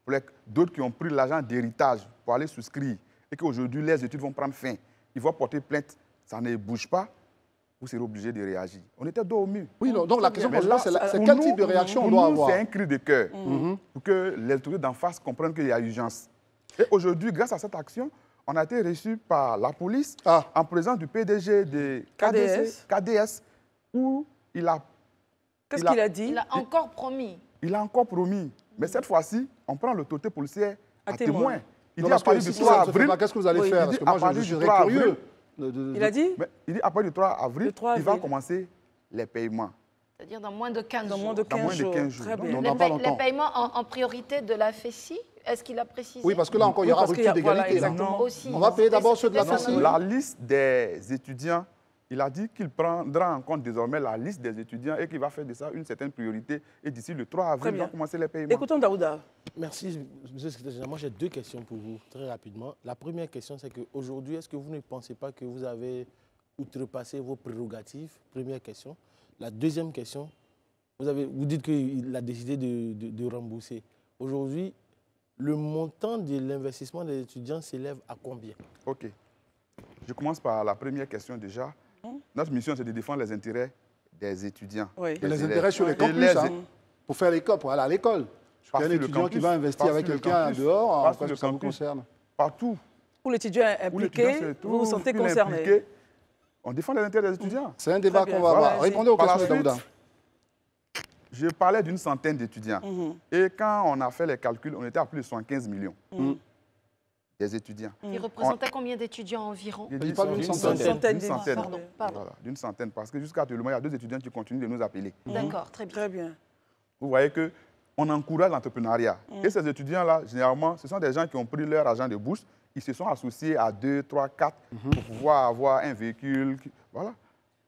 pour d'autres qui ont pris l'argent d'héritage pour aller souscrire et qu'aujourd'hui les études vont prendre fin, ils vont porter plainte, ça ne bouge pas, vous serez obligé de réagir. On était dos au mur. Oui, donc la question pour là, c'est quel type de réaction on doit avoir C'est un cri de cœur pour que les autorités d'en face comprennent qu'il y a urgence. Et aujourd'hui, grâce à cette action, on a été reçu par la police ah. en présence du PDG de KDS, KDS où il a... Qu'est-ce qu'il a, dit Il a encore promis. Il a encore promis. Mais cette fois-ci, on prend l'autorité policière à, à témoin. Il non, dit à partir du 3 avril... Qu'est-ce que vous allez faire Parce que moi, je, je serais il a dit mais, Il dit à partir du 3 avril, il va commencer les paiements. C'est-à-dire dans moins de 15 jours. dans moins de 15 jours. Très bien. les, paiements en, priorité de la FSI. E est-ce qu'il a précisé Oui, parce que là encore, il y aura rupture d'égalité. On va payer d'abord ceux de la La liste des étudiants, il a dit qu'il prendra en compte désormais la liste des étudiants et qu'il va faire de ça une certaine priorité. Et d'ici le 3 avril, il va commencer les paiements. Écoutons Daouda. Merci, monsieur le secrétaire général. Moi, j'ai deux questions pour vous, très rapidement. La première question, c'est qu'aujourd'hui, est-ce que vous ne pensez pas que vous avez outrepassé vos prérogatives Première question. La deuxième question, vous, avez, vous dites qu'il a décidé de rembourser. Aujourd'hui, le montant de l'investissement des étudiants s'élève à combien OK. Je commence par la première question déjà. Hein? Notre mission, c'est de défendre les intérêts des étudiants. Oui. les intérêts sur les campus, hein. pour faire l'école, pour aller à l'école. Parce un étudiant qui va investir avec quelqu'un dehors, en quoi ça vous concerne Partout. Où l'étudiant est impliqué, vous vous sentez concerné. On défend les intérêts des étudiants. C'est un débat qu'on va avoir. Répondez aux questions, Madame je parlais d'une centaine d'étudiants. Mhm. Et quand on a fait les calculs, on était à plus de 115 millions. Mm Des étudiants. Mhm. Ils représentaient combien d'étudiants environ D'une centaine. D'une centaine. Pardon. centaine, parce que jusqu'à tout le moment, il y a deux étudiants qui continuent de nous appeler. D'accord, très bien. Très bien. Vous voyez que on encourage l'entrepreneuriat. Et ces étudiants-là, généralement, ce sont des gens qui ont pris leur argent de bourse, ils se sont associés à deux, trois, quatre, pour pouvoir avoir un véhicule. Voilà.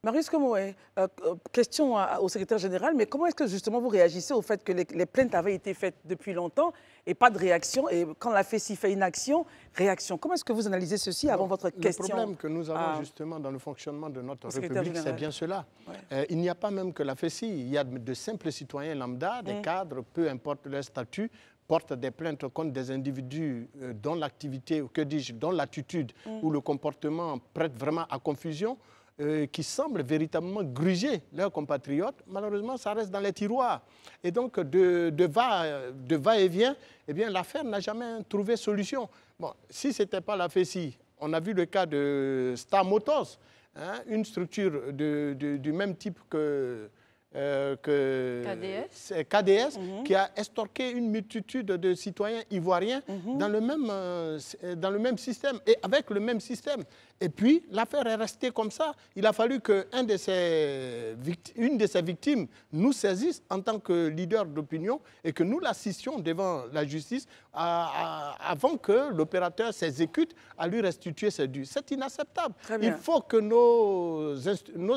Marius Comoué, euh, euh, question au secrétaire général, mais comment est-ce que justement vous réagissez au fait que les, plaintes avaient été faites depuis longtemps et pas de réaction Et quand la FECI fait une action, réaction. Comment est-ce que vous analysez ceci avant votre question Le problème que nous avons justement dans le fonctionnement de notre République, c'est bien cela. Euh, il n'y a pas même que la FECI, il y a de simples citoyens lambda, des mm. cadres, peu importe leur statut, portent des plaintes contre des individus dont l'activité, ou que dis-je, dont l'attitude mm. ou le comportement prête vraiment à confusion. Euh, qui semblent véritablement gruger leurs compatriotes, malheureusement, ça reste dans les tiroirs. Et donc, de, va-et-vient, eh bien, l'affaire n'a jamais trouvé solution. Bon, si ce n'était pas la FECI, on a vu le cas de Star Motors, hein, une structure du même type que euh, que KDS, KDS mhm. qui a extorqué une multitude de citoyens ivoiriens mhm. dans, le même, euh, dans le même système et avec le même système. Et puis, l'affaire est restée comme ça. Il a fallu qu'une de, ses victimes, de ses victimes nous saisisse en tant que leader d'opinion et que nous la devant la justice avant que l'opérateur s'exécute à lui restituer ses dûs. C'est inacceptable. Il faut que nos,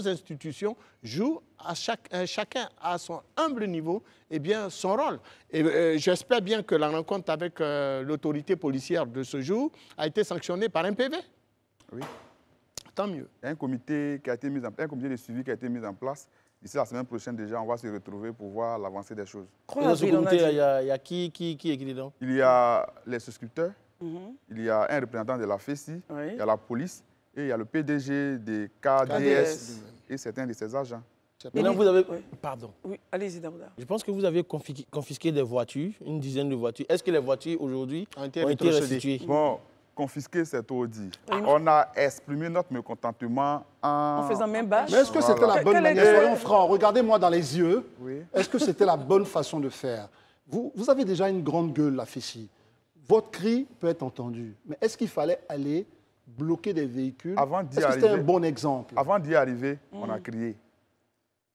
institutions jouent à chaque, euh, chacun à son humble niveau bien, son rôle. Et euh, j'espère bien que la rencontre avec euh, l'autorité policière de ce jour a été sanctionnée par un PV. Oui. Tant mieux. Un comité, qui a été mis en, un comité de suivi qui a été mis en place. Ici la semaine prochaine, déjà, on va se retrouver pour voir l'avancée des choses. il y, a, qui, Il y a les souscripteurs, mm-hmm. il y a un représentant de la FECI, il y a la police et il y a le PDG des KDS, et certains de ses agents. vous avez... Pardon. Oui, allez-y, Je pense que vous avez confisqué des voitures, une dizaine de voitures. Est-ce que les voitures, aujourd'hui, ont été restituées Confisquer cet Audi. On a exprimé notre mécontentement en... faisant même bâche. Mais est-ce que c'était la bonne manière Soyons eh, francs, regardez-moi dans les yeux. Oui. Est-ce que c'était la bonne façon de faire vous, vous avez déjà une grande gueule, la fessie. Votre cri peut être entendu. Mais est-ce qu'il fallait aller bloquer des véhicules Avant d'y arriver... c'était un bon exemple Avant d'y arriver, on a mm. crié.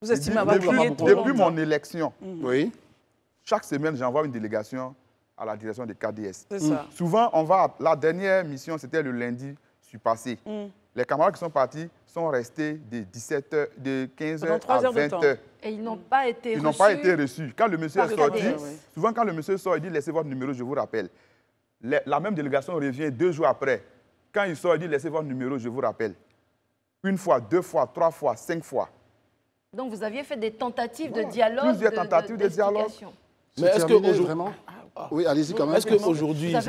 Vous estimez avoir Depuis, depuis mon élection, oui. chaque semaine, j'envoie une délégation à la direction des KDS. Mm. Souvent, on va. La dernière mission, c'était le lundi suis passé. Mm. Les camarades qui sont partis sont restés de 17 h de 15 h à 20 h Et ils n'ont pas été reçus. Ils n'ont pas été reçus. Quand le monsieur est sorti, souvent quand le monsieur sort, il dit laissez votre numéro, je vous rappelle. la même délégation revient deux jours après. Quand il sort, il dit laissez votre numéro, je vous rappelle. Une fois, deux fois, trois fois, cinq fois. Donc vous aviez fait des tentatives de dialogue. Plusieurs tentatives de, dialogue. Mais est-ce que vraiment ah. Oui, allez-y quand même. Est-ce qu'aujourd'hui. Vous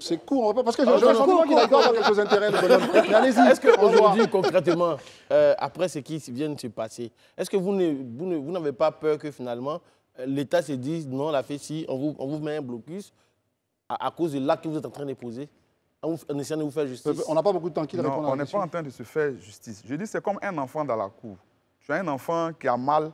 C'est court, parce que j'ai ah, qu'il intérêts, [LAUGHS] allez-y. Est-ce qu'aujourd'hui, concrètement, euh, après ce qui vient de se passer, est-ce que vous n'avez pas peur que finalement, euh, l'État se dise non, la on vous, on vous met un blocus à, cause de l'acte que vous êtes en train de poser en, essayant de vous faire euh, justice On n'a pas beaucoup de temps qui répond on n'est pas en train de se faire justice. Je dis, c'est comme un enfant dans la cour. Tu as un enfant qui a mal,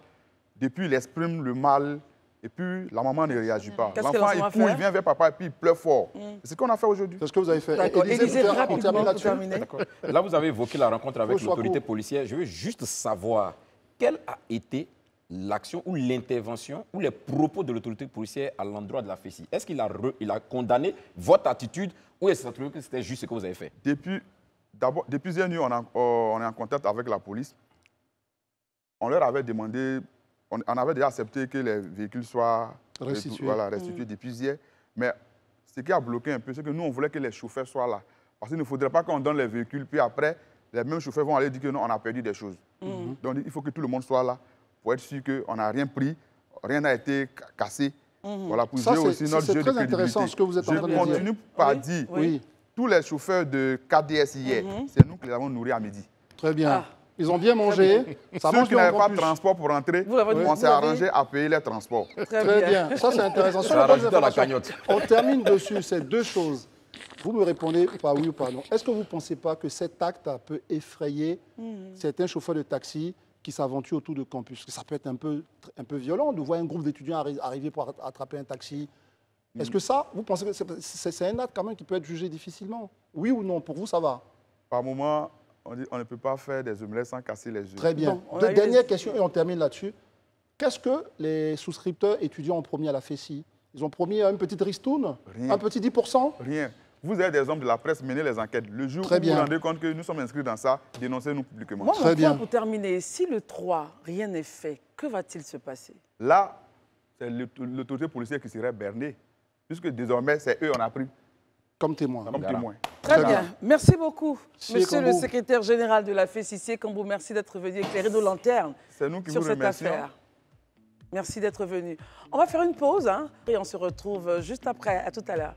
depuis il exprime le mal et puis, la maman ne réagit pas. L'enfant, il vient vers papa et puis il pleure fort. Mm. C'est ce qu'on a fait aujourd'hui. C'est ce que vous avez fait. Et là Là, vous avez évoqué la rencontre avec l'autorité policière. Je veux juste savoir quelle a été l'action ou l'intervention ou les propos de l'autorité policière à l'endroit de la fessie. Est-ce qu'il a, il a condamné votre attitude ou est-ce que c'était juste ce que vous avez fait Depuis, depuis hier on, euh, on est en contact avec la police. On leur avait demandé on, avait déjà accepté que les véhicules soient restitués, voilà, mm. restitués depuis hier. Mais ce qui a bloqué un peu, c'est que nous, on voulait que les chauffeurs soient là. Parce qu'il ne faudrait pas qu'on donne les véhicules, puis après, les mêmes chauffeurs vont aller dire que non, on a perdu des choses. Mm-hmm. Donc, il faut que tout le monde soit là pour être sûr qu'on n'a rien pris, rien n'a été cassé. Mm-hmm. Voilà, pour jouer aussi notre jeu très intéressant ce que vous êtes en train de dire. Je continue par oui. dire, tous les chauffeurs de KDS hier, mm-hmm. c'est nous qui les avons nourris à midi. Très bien. Ah. Ils ont bien mangé. Ça Ceux qui n'avaient pas de transport pour rentrer, on s'est arrangé à payer les transports. Très, bien. Ça, c'est intéressant. On termine dessus ces deux choses. Vous me répondez par oui ou par non. Est-ce que vous ne pensez pas que cet acte peut effrayer hmm. certains chauffeurs de taxi qui s'aventurent autour de campus Ça peut être un peu, un peu violent de voir un groupe d'étudiants arriver pour attraper un taxi. Hmm. Est-ce que ça, vous pensez que c'est un acte quand même qui peut être jugé difficilement Oui ou non Pour vous, ça va Par moment, on, ne peut pas faire des omelettes sans casser les yeux. Très bien. dernière question et on termine là-dessus. Qu'est-ce que les souscripteurs étudiants ont promis à la FECI Ils ont promis une petite ristourne Rien. Un petit 10% Rien. Vous êtes des hommes de la presse, menez les enquêtes. Le jour où vous vous rendez compte que nous sommes inscrits dans ça, dénoncez-nous publiquement. Très bien. pour terminer, si le 3, rien n'est fait, que va-t-il se passer Là, c'est l'autorité policière qui serait bernée, puisque désormais, c'est eux, on a pris. Comme témoin. Très bien. Merci beaucoup, monsieur le secrétaire général de la comme vous merci d'être venu éclairer nos lanternes nous qui sur cette affaire. Merci d'être venu. On va faire une pause hein. et on se retrouve juste après. À tout à l'heure.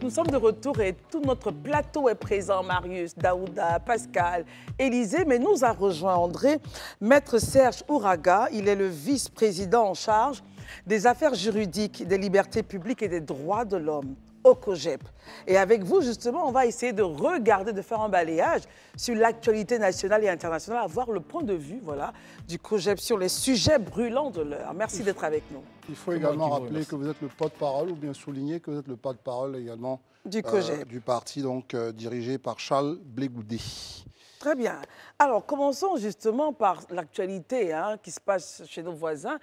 Nous sommes de retour et tout notre plateau est présent. Marius, Daouda, Pascal, Élisée, mais nous a rejoint André, maître Serge Ouraga. Il est le vice-président en charge des affaires juridiques, des libertés publiques et des droits de l'homme au COGEP. Et avec vous, justement, on va essayer de regarder, de faire un balayage sur l'actualité nationale et internationale, avoir le point de vue voilà, du COGEP sur les sujets brûlants de l'heure. Merci d'être avec nous. Il faut également rappeler que vous êtes le porte-parole, ou bien souligner que vous êtes le porte-parole également du, euh, COGEP. du parti donc, euh, dirigé par Charles Blégoudé. Très bien. Alors, commençons justement par l'actualité hein, qui se passe chez nos voisins.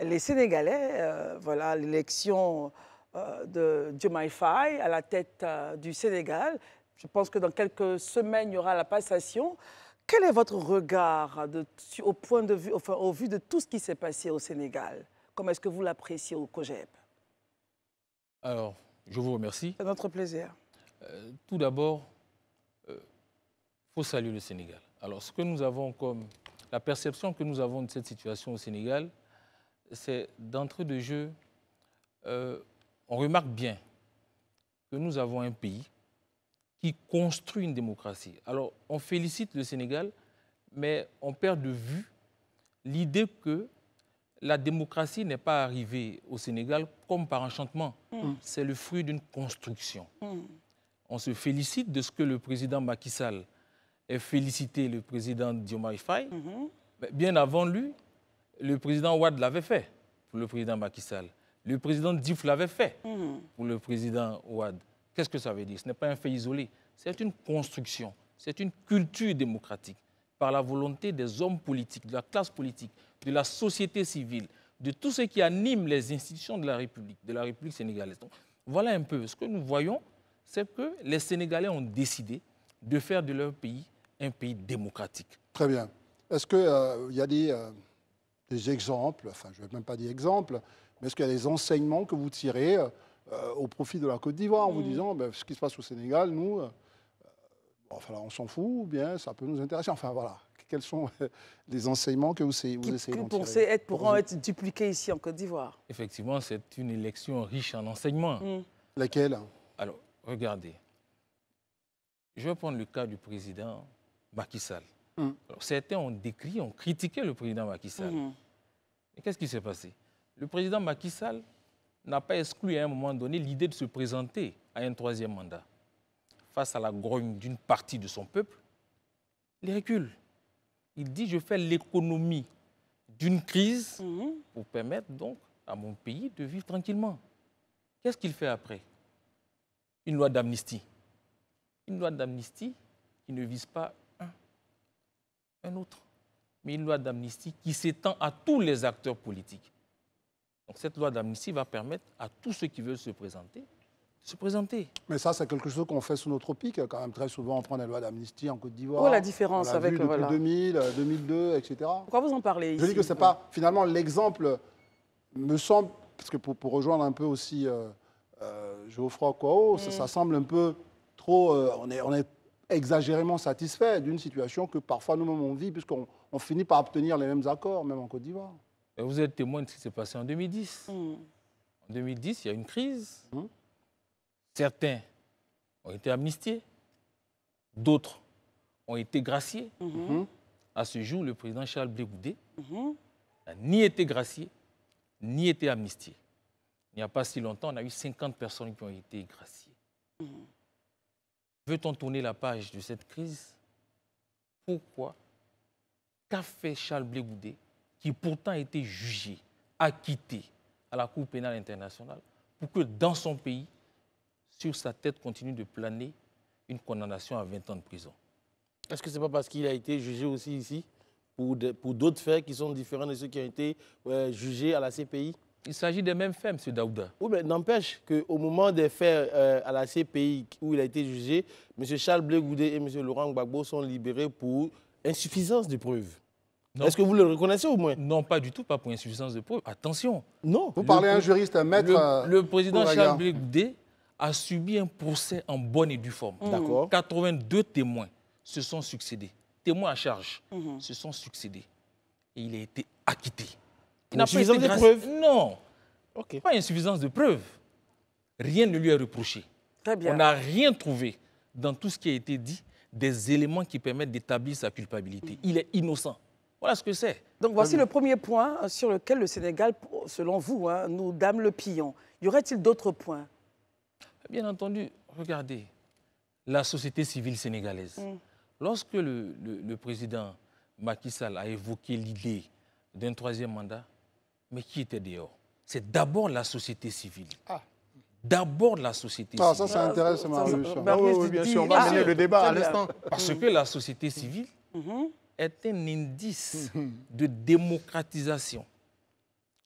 Les Sénégalais, euh, voilà, l'élection euh, de Diomaye Faye à la tête euh, du Sénégal. Je pense que dans quelques semaines, il y aura la passation. Quel est votre regard au, point de vue, au vu de tout ce qui s'est passé au Sénégal Comment est-ce que vous l'appréciez au COGEP Alors, je vous remercie. C'est notre plaisir. Euh, tout d'abord, il faut saluer le Sénégal. Alors, ce que nous avons comme... La perception que nous avons de cette situation au Sénégal, c'est d'entrée de jeu on remarque bien que nous avons un pays qui construit une démocratie. Alors, on félicite le Sénégal, mais on perd de vue l'idée que la démocratie n'est pas arrivée au Sénégal comme par enchantement. Mm. C'est le fruit d'une construction. Mm. On se félicite de ce que le président Macky Sall ait félicité le président Diomaye Faye. Mm-hmm. Bien avant lui, le président Ouad l'avait fait pour le président Macky Sall. Le président Diouf l'avait fait mhm. pour le président Ouad. Qu'est-ce que ça veut dire Ce n'est pas un fait isolé. C'est une construction, c'est une culture démocratique par la volonté des hommes politiques, de la classe politique, de la société civile, de tout ce qui anime les institutions de la République, de la République sénégalaise. voilà un peu ce que nous voyons, c'est que les Sénégalais ont décidé de faire de leur pays un pays démocratique. Très bien. Est-ce qu'il euh, y a des, euh, des exemples, enfin je ne vais même pas dire exemples, mais est-ce qu'il y a des enseignements que vous tirez euh, euh, au profit de la Côte d'Ivoire en vous mm. disant ben, ce qui se passe au Sénégal, nous, euh, enfin, on s'en fout, ou bien ça peut nous intéresser Enfin voilà, quels sont les enseignements que vous, vous essayez que vous être, pourront être dupliqués ici en Côte d'Ivoire Effectivement, c'est une élection riche en enseignements. Mm. Laquelle Alors, regardez. Je vais prendre le cas du président Macky Sall. Mm. certains ont décrit, ont critiqué le président Macky Sall. Et qu'est-ce qui s'est passé le président Macky Sall n'a pas exclu à un moment donné l'idée de se présenter à un troisième mandat. Face à la grogne d'une partie de son peuple, il recule. Il dit je fais l'économie d'une crise mhm. pour permettre donc à mon pays de vivre tranquillement. Qu'est-ce qu'il fait après Une loi d'amnistie. Une loi d'amnistie qui ne vise pas un autre, mais une loi d'amnistie qui s'étend à tous les acteurs politiques. Donc cette loi d'amnistie va permettre à tous ceux qui veulent se présenter se présenter. Mais ça, c'est quelque chose qu'on fait sous notre tropiques, Quand même, très souvent, on prend la loi d'amnistie en Côte d'Ivoire. Oh, la différence avec 2000, 2002, etc. Pourquoi vous en parlez Je dis que c'est n'est pas. Finalement, l'exemple me semble. Parce que pour, rejoindre un peu aussi euh, euh, Geoffroy Coao, mm. ça, semble un peu trop. Euh, on, est, on est exagérément satisfait d'une situation que parfois nous-mêmes on vit, puisqu'on finit par obtenir les mêmes accords, même en Côte d'Ivoire. Euh, vous êtes témoin de ce qui s'est passé en 2010. Mm. En 2010, il y a une crise. Mm. Certains ont été amnistiés, d'autres ont été graciés. Mm-hmm. À ce jour, le président Charles Blégoudé mm-hmm. n'a ni été gracié, ni été amnistié. Il n'y a pas si longtemps, on a eu 50 personnes qui ont été graciées. Mm-hmm. Veut-on tourner la page de cette crise Pourquoi Qu'a fait Charles Blégoudé qui pourtant a été jugé, acquitté à la Cour pénale internationale, pour que dans son pays, sur sa tête continue de planer une condamnation à 20 ans de prison. Est-ce que ce n'est pas parce qu'il a été jugé aussi ici pour d'autres faits qui sont différents de ceux qui ont été jugés à la CPI Il s'agit des mêmes faits, M. Daouda. Oui, mais n'empêche qu'au moment des faits euh, à la CPI où il a été jugé, M. Charles Blé Goudé et M. Laurent Gbagbo sont libérés pour insuffisance de preuves. Est-ce que vous le reconnaissez au moins Non, pas du tout, pas pour insuffisance de preuves. Attention. Non. Vous parlez à un juriste, un maître. Le, euh, président Charles D a subi un procès en bonne et due forme. Mmh. D'accord. 82 témoins se sont succédés. Témoins à charge mmh. se sont succédés. Et il a été acquitté. Il n'a pas eu de preuve Non. Pas insuffisance de preuve. Rien ne lui est reproché. Très bien. On n'a rien trouvé dans tout ce qui a été dit des éléments qui permettent d'établir sa culpabilité. Il est innocent. Voilà ce que c'est. Donc voici le premier point euh, sur lequel le Sénégal, selon vous, hein, nous dame le pillon. Y aurait-il d'autres points Bien entendu, regardez, la société civile sénégalaise. Mm. Lorsque le, président Macky Sall a évoqué l'idée d'un troisième mandat, mais qui était dehors C'est d'abord la société civile. Ah d'abord la société civile. Ah, ça, ça intéresse bien sûr, on va mener le débat à l'instant. Parce que la société civile, mm-hmm est un indice [LAUGHS] de démocratisation.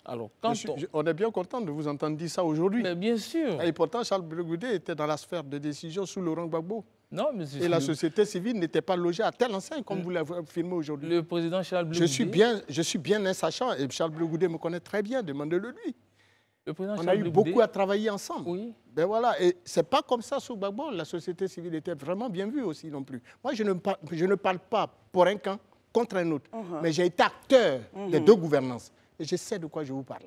Alors, quand on... est bien content de vous entendre dire ça aujourd'hui. Mais bien sûr. Et pourtant, Charles Blegoudet était dans la sphère de décision sous Laurent Gbagbo. Non, monsieur. Et la société civile n'était pas logée à tel enseigne comme vous l'avez affirmé aujourd'hui. Le président Charles Blegoudé... Je suis bien, je suis bien et Charles Blegoudet me connaît très bien. Demandez-le lui on a eu beaucoup à travailler ensemble. Oui. Ben voilà, et c'est pas comme ça sous Gbagbo. La société civile était vraiment bien vue aussi non plus. Moi, je ne, parle, pas pour un camp contre un autre, uh-huh. mais j'ai été acteur uh-huh. des deux gouvernances. Et je sais de quoi je vous parle.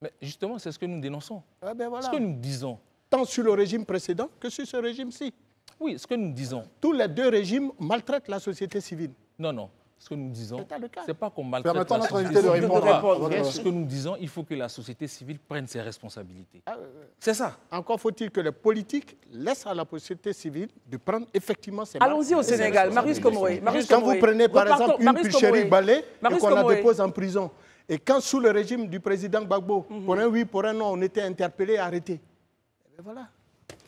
Mais justement, c'est ce que nous dénonçons. Ah ben ce que nous disons. Tant sur le régime précédent que sur ce régime-ci. Oui, ce que nous disons. Tous les deux régimes maltraitent la société civile. Non, non ce que nous disons, c'est pas qu'on maltraite la société de Ce que nous disons, il faut que la société civile prenne ses responsabilités. Ah, c'est ça. Encore faut-il que les politiques laissent à la société civile de prendre effectivement ses Allons-y au Sénégal. Marius Komoré Quand vous prenez par exemple une pichérie balée et qu'on la dépose en prison, et quand sous le régime du président Gbagbo, mhm. pour un oui, pour un non, on était interpellé et arrêté. Ben voilà.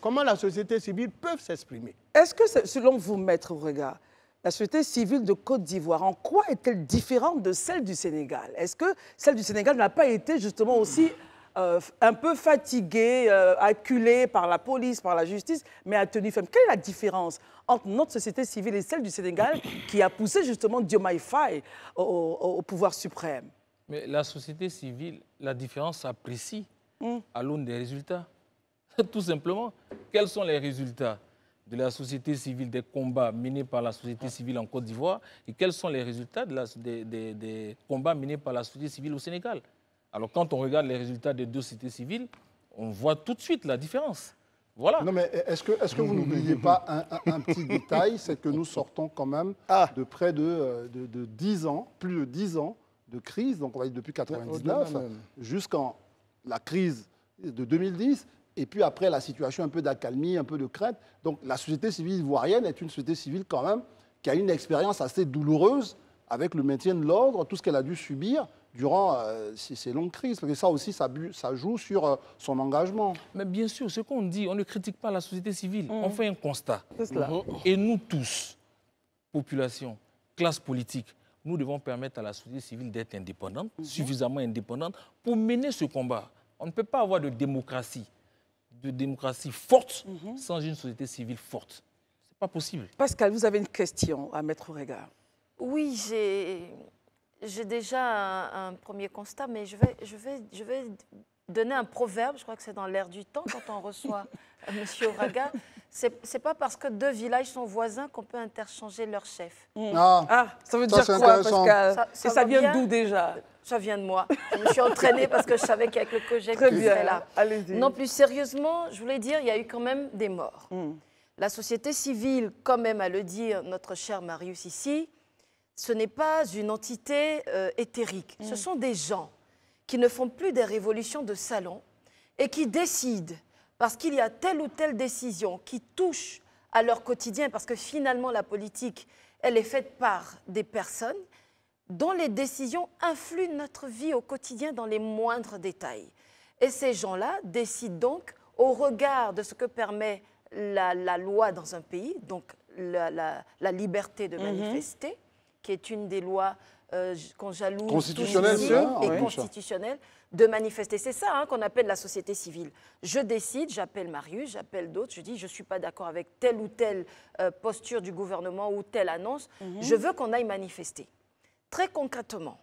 Comment la société civile peut s'exprimer Est-ce que, selon vous, maître Regard, la société civile de Côte d'Ivoire, en quoi est-elle différente de celle du Sénégal Est-ce que celle du Sénégal n'a pas été justement aussi euh, un peu fatiguée, euh, acculée par la police, par la justice, mais a tenu ferme Quelle est la différence entre notre société civile et celle du Sénégal qui a poussé justement Diomaye Faye au, pouvoir suprême Mais la société civile, la différence s'apprécie hmm. à l'aune des résultats. [LAUGHS] Tout simplement, quels sont les résultats de la société civile, des combats menés par la société ah. civile en Côte d'Ivoire et quels sont les résultats de des, combats menés par la société civile au Sénégal. Alors quand on regarde les résultats des deux sociétés civiles, on voit tout de suite la différence. Voilà. Non, mais est-ce que, est que vous n'oubliez pas un, petit détail C'est que nous sortons quand même ah. de près de, euh, de, de, 10 ans, plus de 10 ans de crise, donc on va dire depuis 1999, jusqu'en la crise de 2010 et puis après, la situation un peu d'accalmie, un peu de crainte. Donc la société civile ivoirienne est une société civile quand même qui a une expérience assez douloureuse avec le maintien de l'ordre, tout ce qu'elle a dû subir durant euh, ces, longues crises. Parce que ça aussi, ça, ça joue sur euh, son engagement. Mais bien sûr, ce qu'on dit, on ne critique pas la société civile, mm. on fait un constat. Mm-hmm. Et nous tous, population, classe politique, nous devons permettre à la société civile d'être indépendante, mm-hmm. suffisamment indépendante, pour mener ce combat. On ne peut pas avoir de démocratie de démocratie forte mhm. sans une société civile forte. Ce n'est pas possible. Pascal, vous avez une question à mettre au regard. Oui, j'ai déjà un, premier constat, mais je vais, je, vais, je vais donner un proverbe, je crois que c'est dans l'air du temps quand on reçoit [LAUGHS] euh, M. regard c'est pas parce que deux villages sont voisins qu'on peut interchanger leur chef. Hmm. Ah. ah, ça veut dire quoi, Pascal ça, ça, ça vient d'où déjà Ça vient de moi. Je me suis entraînée parce que je savais qu'avec le COGEC, je serais là. Non, plus sérieusement, je voulais dire, il y a eu quand même des morts. Hmm. La société civile, quand même à le dire, notre cher Marius ici, ce n'est pas une entité euh, éthérique. Hmm. Ce sont des gens qui ne font plus des révolutions de salon et qui décident parce qu'il y a telle ou telle décision qui touche à leur quotidien, parce que finalement la politique, elle est faite par des personnes dont les décisions influent notre vie au quotidien dans les moindres détails. Et ces gens-là décident donc au regard de ce que permet la, loi dans un pays, donc la, liberté de mhm. manifester, qui est une des lois euh, qu'on jalouse. Constitutionnelle, et constitutionnelle de manifester. C'est ça hein, qu'on appelle la société civile. Je décide, j'appelle Marius, j'appelle d'autres, je dis je ne suis pas d'accord avec telle ou telle euh, posture du gouvernement ou telle annonce, mhm. je veux qu'on aille manifester. Très concrètement,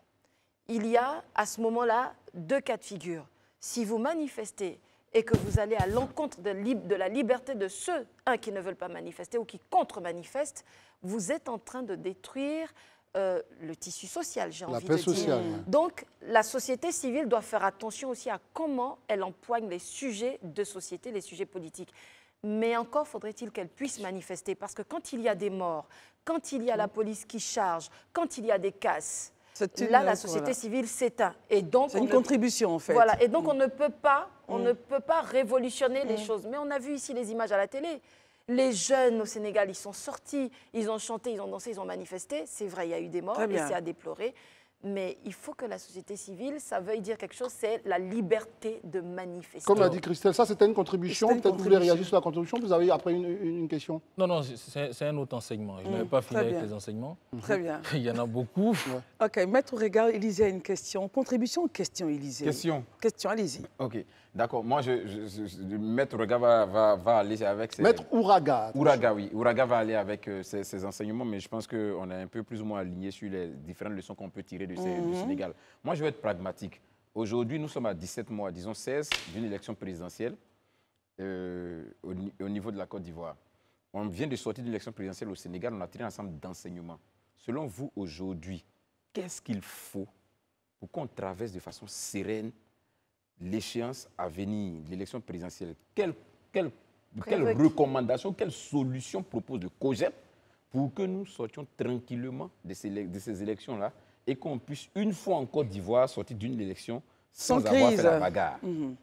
il y a à ce moment-là deux cas de figure. Si vous manifestez et que vous allez à l'encontre de, la liberté de ceux qui ne veulent pas manifester ou qui contre-manifestent, vous êtes en train de détruire euh, le tissu social, j'ai envie de dire. Donc, la société civile doit faire attention aussi à comment elle empoigne les sujets de société, les sujets politiques. Mais encore faudrait-il qu'elle puisse manifester, parce que quand il y a des morts, quand il y a la police qui charge, quand il y a des casses, là, la société civile s'éteint. Et donc, c'est une contribution en fait. Voilà. Et donc, on ne peut pas, on mm. ne peut pas révolutionner les mm. choses. Mais on a vu ici les images à la télé. Les jeunes au Sénégal, ils sont sortis, ils ont chanté, ils ont dansé, ils ont manifesté. C'est vrai, il y a eu des morts et c'est à déplorer mais il faut que la société civile, ça veuille dire quelque chose, c'est la liberté de manifester. Comme l'a dit Christelle, ça c'était une contribution. Peut-être que vous voulez réagir sur la contribution, vous avez après une, question. Non, non, c'est un autre enseignement. Je mmh. n'avais pas fini avec les enseignements. Mmh. Très bien. [LAUGHS] il y en a beaucoup. Ok, Maître Élisée a une question. Contribution ou question, Élisée Question. Question, allez-y. Ok, d'accord. Moi, je, je, va, va, aller avec ses... Maître Ouraga. Ouraga, oui. Ouraga va aller avec euh, ses, ses, enseignements, mais je pense qu'on est un peu plus ou moins aligné sur les différentes leçons qu'on peut tirer de Mhm. Sénégal. Moi, je vais être pragmatique. Aujourd'hui, nous sommes à 17 mois, disons 16, d'une élection présidentielle euh, au, niveau de la Côte d'Ivoire. On vient de sortir d'une élection présidentielle au Sénégal, on a tiré un ensemble d'enseignements. Selon vous, aujourd'hui, qu'est-ce qu'il faut pour qu'on traverse de façon sereine l'échéance à venir, l'élection présidentielle Quelles recommandations, quelles solutions propose le COGEP pour que nous sortions tranquillement de de ces élections-là et qu'on puisse une fois en Côte d'Ivoire sortir d'une élection sans, avoir crise. la bagarre. Mhm.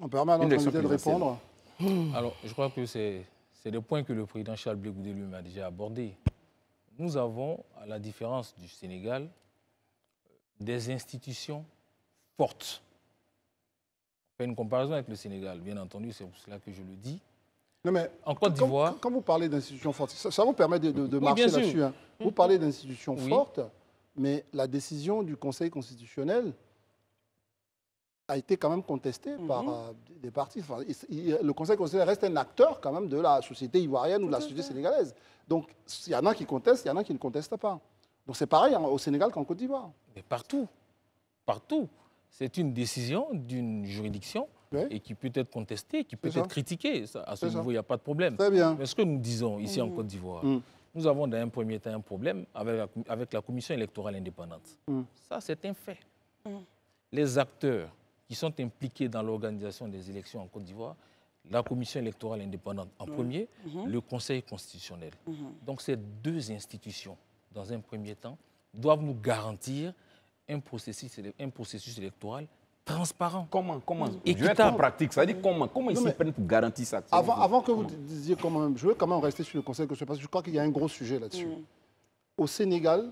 On permet à notre de répondre. Mhm. Alors, je crois que c'est le point que le président Charles Blé lui a déjà abordé. Nous avons, à la différence du Sénégal, des institutions fortes. On fait une comparaison avec le Sénégal, bien entendu, c'est pour cela que je le dis. Non mais, en Côte d'Ivoire... Quand, vous parlez d'institutions fortes, ça, vous permet de, de, marcher là-dessus. Hein. Vous mmh. parlez d'institutions fortes, mais la décision du Conseil constitutionnel a été quand même contestée mhm. par euh, des partis. le Conseil constitutionnel reste un acteur quand même de la société ivoirienne ou de la société sénégalaise. Donc, il y en a qui contestent, il y en a qui ne contestent pas. Donc, c'est pareil hein, au Sénégal qu'en Côte d'Ivoire. Mais partout, partout. C'est une décision d'une juridiction et qui peut être contestée, qui peut être critiquée. À ce niveau, il n'y a pas de problème. Très Mais ce que nous disons ici en mhm. Côte d'Ivoire, mm nous avons dans un premier temps un problème avec la, avec la commission électorale indépendante. Mm. Ça, c'est un fait. Mm. Les acteurs qui sont impliqués dans l'organisation des élections en Côte d'Ivoire, la commission électorale indépendante en mm. premier, mm-hmm. le Conseil constitutionnel. Mm-hmm. Donc ces deux institutions, dans un premier temps, doivent nous garantir un processus, un processus électoral transparent. Comment Comment Équitable. en pratique, ça veut dire comment Comment ils s'y prennent pour garantir ça Avant, avant que vous disiez comment je veux quand même rester sur le Conseil constitutionnel parce que je crois qu'il y a un gros sujet là-dessus. Mm. Au Sénégal,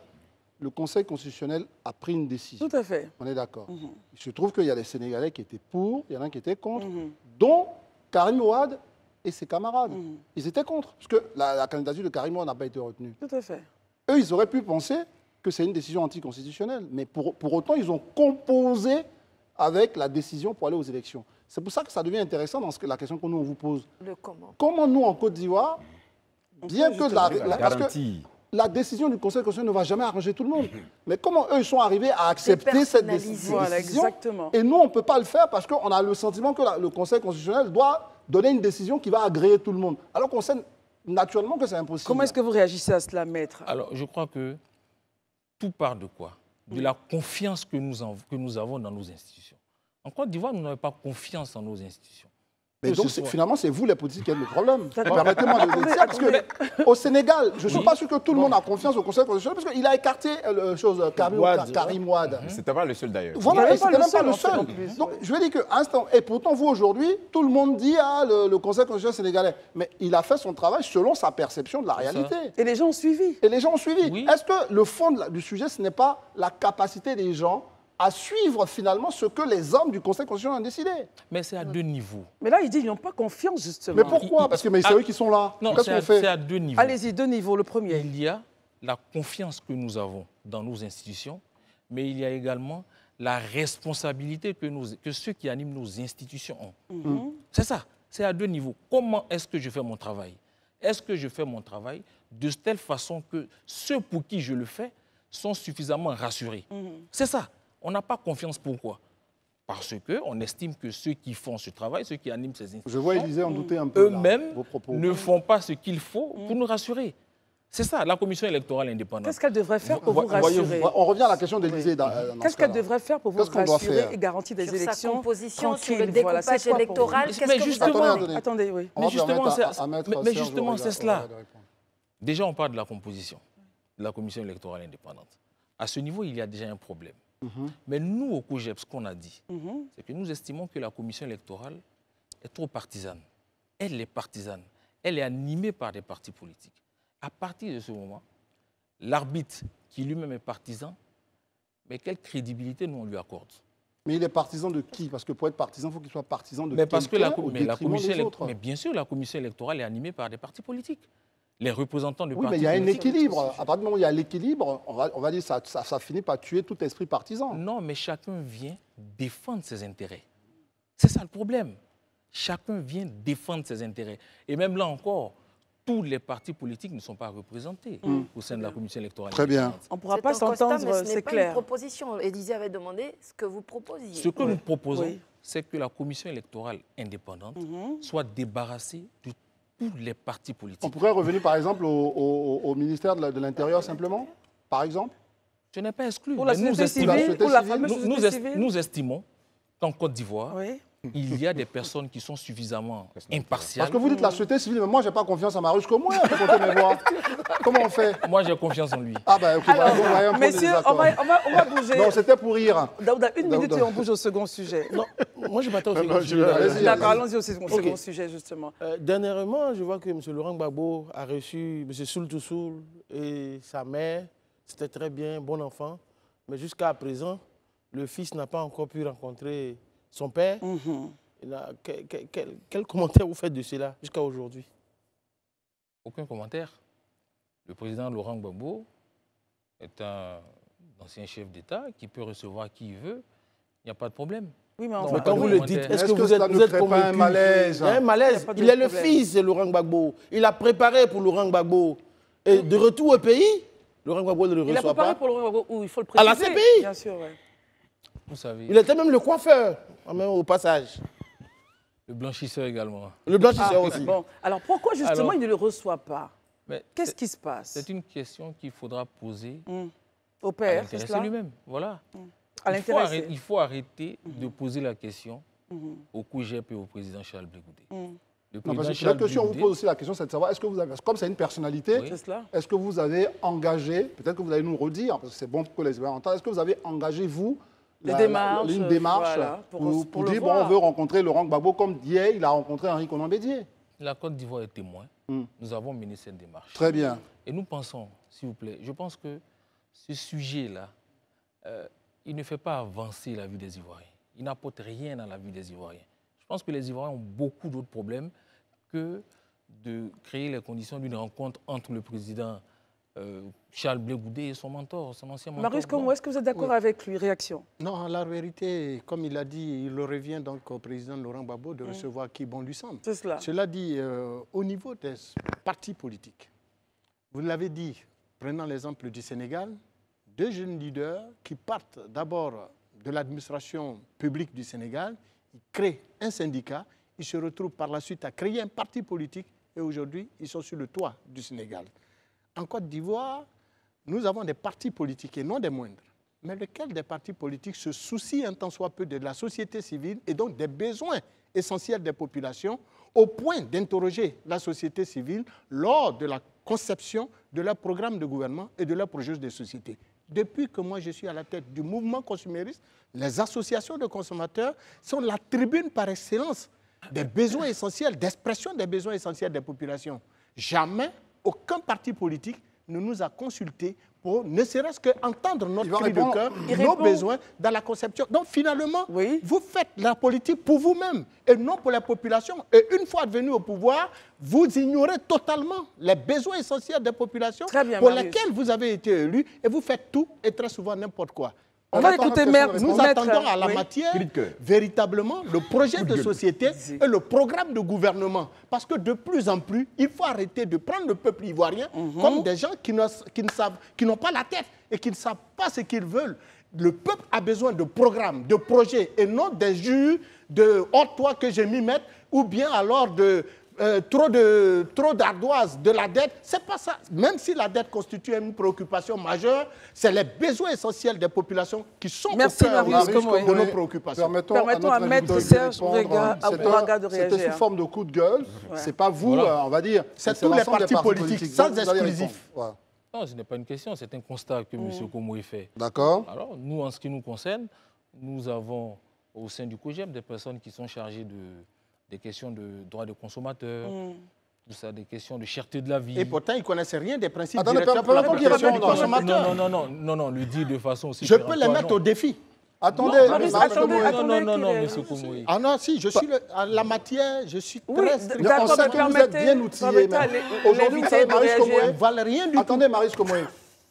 le Conseil constitutionnel a pris une décision. Tout à fait. On est d'accord. Mm-hmm. Il se trouve qu'il y a des Sénégalais qui étaient pour, il y en a qui étaient contre, mm-hmm. dont Karim Ouad et ses camarades. Mm-hmm. Ils étaient contre, parce que la, candidature de Karim Ouad n'a pas été retenue. Tout à fait. Eux, ils auraient pu penser que c'est une décision anticonstitutionnelle, mais pour, pour autant, ils ont composé avec la décision pour aller aux élections. C'est pour ça que ça devient intéressant dans la question que nous, vous pose. Le comment Comment nous, en Côte d'Ivoire, bien que la, décision du Conseil constitutionnel ne va jamais arranger tout le monde, mm-hmm. mais comment eux, ils sont arrivés à accepter cette décision Et nous, on ne peut pas le faire parce qu'on a le sentiment que le Conseil constitutionnel doit donner une décision qui va agréer tout le monde. Alors qu'on sait naturellement que c'est impossible. Comment est-ce que vous réagissez à cela, maître Alors, je crois que tout part de quoi de la confiance que nous, que nous avons dans nos institutions. En Côte d'Ivoire, nous n'avons pas confiance en nos institutions. Et donc, finalement, c'est vous, les politiques, qui êtes le problème. Permettez-moi de le [LAUGHS] dire. Parce que au Sénégal, je ne suis pas sûr que tout le monde a confiance au Conseil constitutionnel, parce qu'il a écarté euh, le chose euh, Karim Ouad. Mhm. C'était pas le seul, d'ailleurs. Voilà, et c'était même pas le seul. Donc, je veux dire que, instant, et pourtant, vous, aujourd'hui, tout le monde dit, ah, le Conseil constitutionnel sénégalais. Mais il a fait son travail selon sa perception de la réalité. Et les gens ont suivi. Et les gens ont suivi. Est-ce que le fond du sujet, ce n'est pas la capacité des gens à suivre finalement ce que les hommes du Conseil constitutionnel ont décidé. Mais c'est à deux niveaux. Mais là, ils disent qu'ils n'ont pas confiance, justement. Mais pourquoi Parce que c'est ah, eux qui sont là. Non, c'est -ce à, à, deux niveaux. Allez-y, deux niveaux. Le premier. Il y a la confiance que nous avons dans nos institutions, mais il y a également la responsabilité que, nous, que ceux qui animent nos institutions ont. Mhm. Mm. C'est ça. C'est à deux niveaux. Comment est-ce que je fais mon travail Est-ce que je fais mon travail de telle façon que ceux pour qui je le fais sont suffisamment rassurés mhm. C'est ça. On n'a pas confiance. Pourquoi parce qu'on estime que ceux qui font ce travail, ceux qui animent ces institutions, eux-mêmes ne font pas ce qu'il faut pour nous rassurer. C'est ça, la commission électorale indépendante. Qu'est-ce qu'elle devrait faire pour vous, rassurer on revient à la question d'Élysée. Euh, qu'est-ce qu'elle devrait faire pour vous rassurer et garantir des élections sa composition, sur le découpage électoral Mais justement, attendez, oui. Mais justement, c'est cela. Déjà, on parle de la composition de la commission électorale indépendante. À ce niveau, il y a déjà un problème. Mhm. Mais nous, au COGEP, ce qu'on a dit, mhm. c'est que nous estimons que la commission électorale est trop partisane. Elle est partisane. Elle est animée par des partis politiques. À partir de ce moment, l'arbitre, qui lui-même est partisan, mais quelle crédibilité nous on lui accorde mais il est partisan de qui Parce que pour être partisan, il faut qu'il soit partisan de mais que la, mais mais bien sûr, la commission électorale est animée par des partis politiques les représentants du oui, mais il y a un équilibre. À il y a l'équilibre, on va, dire que ça, ça, finit par tuer tout esprit partisan. Non, mais chacun vient défendre ses intérêts. C'est ça le problème. Chacun vient défendre ses intérêts. Et même là encore, tous les partis politiques ne sont pas représentés hmm. au sein de la commission électorale. Très bien. On ne pourra pas s'entendre, c'est ce clair. Pas une proposition. avait demandé ce que vous proposiez. Ce que nous proposons, c'est que la commission électorale indépendante mhm. soit débarrassée du tous les partis politiques. On pourrait revenir par exemple au, ministère de l'Intérieur simplement Par exemple Je n'ai pas exclu. nous, estimons, qu'en Côte d'Ivoire, oui il y a des personnes qui sont suffisamment impartiales. Parce que vous dites la société civile, mais moi, je n'ai pas confiance en Marus comme moi. Hein, Comment on fait Moi, j'ai confiance en lui. Ah, ben, bah, ok, on Messieurs, on va, on va, bouger. Non, c'était pour rire. Daouda, une minute et on bouge au second sujet. Non, moi, je m'attends au [LAUGHS] second sujet. D'accord, allons-y au second, sujet, justement. Euh, dernièrement, je vois que M. Laurent Gbagbo a reçu M. Soul Toussoul et sa mère. C'était très bien, bon enfant. Mais jusqu'à présent, le fils n'a pas encore pu rencontrer son père. Mhm. quel, commentaire vous faites de cela jusqu'à aujourd'hui Aucun commentaire. Le président Laurent Gbagbo est un ancien chef d'État qui peut recevoir qui il veut. Il n'y a pas de problème. Oui, mais, quand vous le dites, est-ce que, vous êtes, vous êtes convaincu un malaise, Il a un hein? malaise. Il, est le fils de Laurent Gbagbo. Il a préparé pour Laurent Gbagbo. Et de retour au pays, Laurent Gbagbo ne le il a pas. pour Laurent Gbagbo il faut le préciser. À la CPI Bien sûr, il était même le coiffeur, au passage. Le blanchisseur également. Le blanchisseur ah, aussi. Alors pourquoi justement il ne le reçoit pas Qu'est-ce qui se passe C'est une question qu'il faudra poser hmm. au père, c'est lui-même. Voilà. Hmm. À il, faut arrêter, il faut arrêter hmm. de poser la question au COUGEP et au président Charles Blégoudé. la question, on vous pose aussi la question, c'est de savoir, est-ce que vous comme c'est une personnalité, est-ce que vous avez engagé, peut-être que vous allez nous redire, parce que c'est bon pour que les est-ce que vous avez engagé, vous, une démarche pour, pour, dire, bon, on veut rencontrer Laurent Gbagbo comme hier, il a rencontré Henri Conan La Côte d'Ivoire est témoin. Hmm. Nous avons mené cette démarche. Très bien. Et nous pensons, s'il vous plaît, je pense que ce sujet-là, euh, il ne fait pas avancer la vie des Ivoiriens. Il n'apporte rien à la vie des Ivoiriens. Je pense que les Ivoiriens ont beaucoup d'autres problèmes que de créer les conditions d'une rencontre entre le président euh, Charles Blégoudé est son mentor, son ancien mentor. Marius est-ce que vous êtes d'accord avec lui Réaction Non, la vérité, comme il a dit, il revient donc au président Laurent Gbagbo de mm. recevoir qui bon lui semble. C'est cela. Cela dit, euh, au niveau des partis politiques, vous l'avez dit, prenant l'exemple du Sénégal, deux jeunes leaders qui partent d'abord de l'administration publique du Sénégal, ils créent un syndicat, ils se retrouvent par la suite à créer un parti politique et aujourd'hui, ils sont sur le toit du Sénégal en Côte d'Ivoire, nous avons des partis politiques et non des moindres. Mais lequel des partis politiques se soucie un tant soit peu de la société civile et donc des besoins essentiels des populations au point d'interroger la société civile lors de la conception de leur programme de gouvernement et de leur projet de société depuis que moi je suis à la tête du mouvement consumériste, les associations de consommateurs sont la tribune par excellence des besoins essentiels, d'expression des besoins essentiels des populations. Jamais aucun parti politique ne nous a consultés pour ne serait-ce qu'entendre notre cri de cœur, nos besoins dans la conception. Donc finalement, vous faites la politique pour vous-même et non pour la population. Et une fois venu au pouvoir, vous ignorez totalement les besoins essentiels des populations pour lesquelles vous avez été élu et vous faites tout et très souvent n'importe quoi. On, va écouter Nous attendons à la matière véritablement le projet de société et le programme de gouvernement. Parce que de plus en plus, il faut arrêter de prendre le peuple ivoirien mhm. comme des gens qui n'ont pas la tête et qui ne savent pas ce qu'ils veulent. Le peuple a besoin de programmes, de projets et non des jus de hors-toi que j'ai mis mettre ou bien alors de, euh, trop de trop d'ardoises de la dette, c'est pas ça. Même si la dette constitue une préoccupation majeure, c'est les besoins essentiels des populations qui sont Merci au cœur de, nos préoccupations. Permettons, à, Maître Serge réagir. C'était sous forme de coup de gueule. C'est pas vous, on va dire. C'est tous les partis, politiques, sans exclusif. Non, ce n'est pas une question, c'est un constat que M. Mm. Komoui fait. D'accord. Alors, nous, en ce qui nous concerne, nous avons au sein du COGEM des personnes qui sont chargées de des questions de droits de consommateurs, hmm. tout ça, des questions de cherté de la vie. Et pourtant, ils ne connaissent rien des principes Attends, directeurs pour la protection du consommateur. Non, non, non, non, non, le dit de façon aussi... Je peux les mettre au défi. Attendez, non, mais non, non, non, monsieur Koumoui. Ah non, si, je suis ah, la matière, je suis très On que vous êtes bien outillé. Aujourd'hui, vous savez, Marie ne valent rien du tout. Attendez, Marie scomoué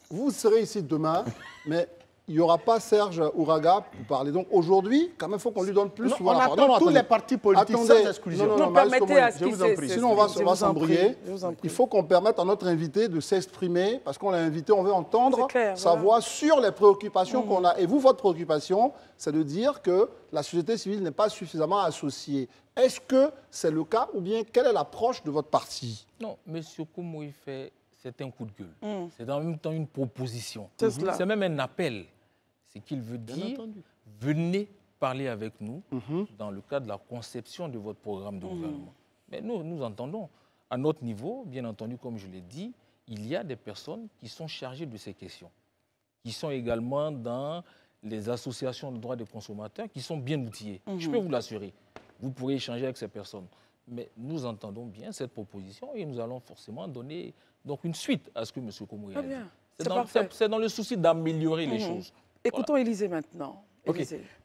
vous serez ici demain, mais il n'y aura pas Serge Ouraga pour parler. Donc aujourd'hui, quand même, il faut qu'on lui donne plus. Non, On attend tous les partis politiques attendez. sans Non, non, non permettez à ce Sinon, on va s'embrouiller. Il faut qu'on permette à notre invité de s'exprimer parce qu'on l'a invité, on veut entendre sa voix sur les préoccupations mmh. qu'on a. Et vous, votre préoccupation, c'est de dire que la société civile n'est pas suffisamment associée. Est-ce que c'est le cas ou bien quelle est l'approche de votre parti Non, M. Koumou, il fait c'est un coup de gueule. Mmh. C'est en même temps une proposition. C'est même un appel et qu'il veut dire, venez parler avec nous mhm. dans le cadre de la conception de votre programme de mhm. gouvernement. Mais nous, nous entendons. À notre niveau, bien entendu, comme je l'ai dit, il y a des personnes qui sont chargées de ces questions, qui sont également dans les associations de droits des consommateurs, qui sont bien outillées. Je mhm. peux vous l'assurer. Vous pourrez échanger avec ces personnes. Mais nous entendons bien cette proposition et nous allons forcément donner donc une suite à ce que M. Komouri a dit. C'est dans, dans, le souci d'améliorer les choses. Écoutons Élisée maintenant.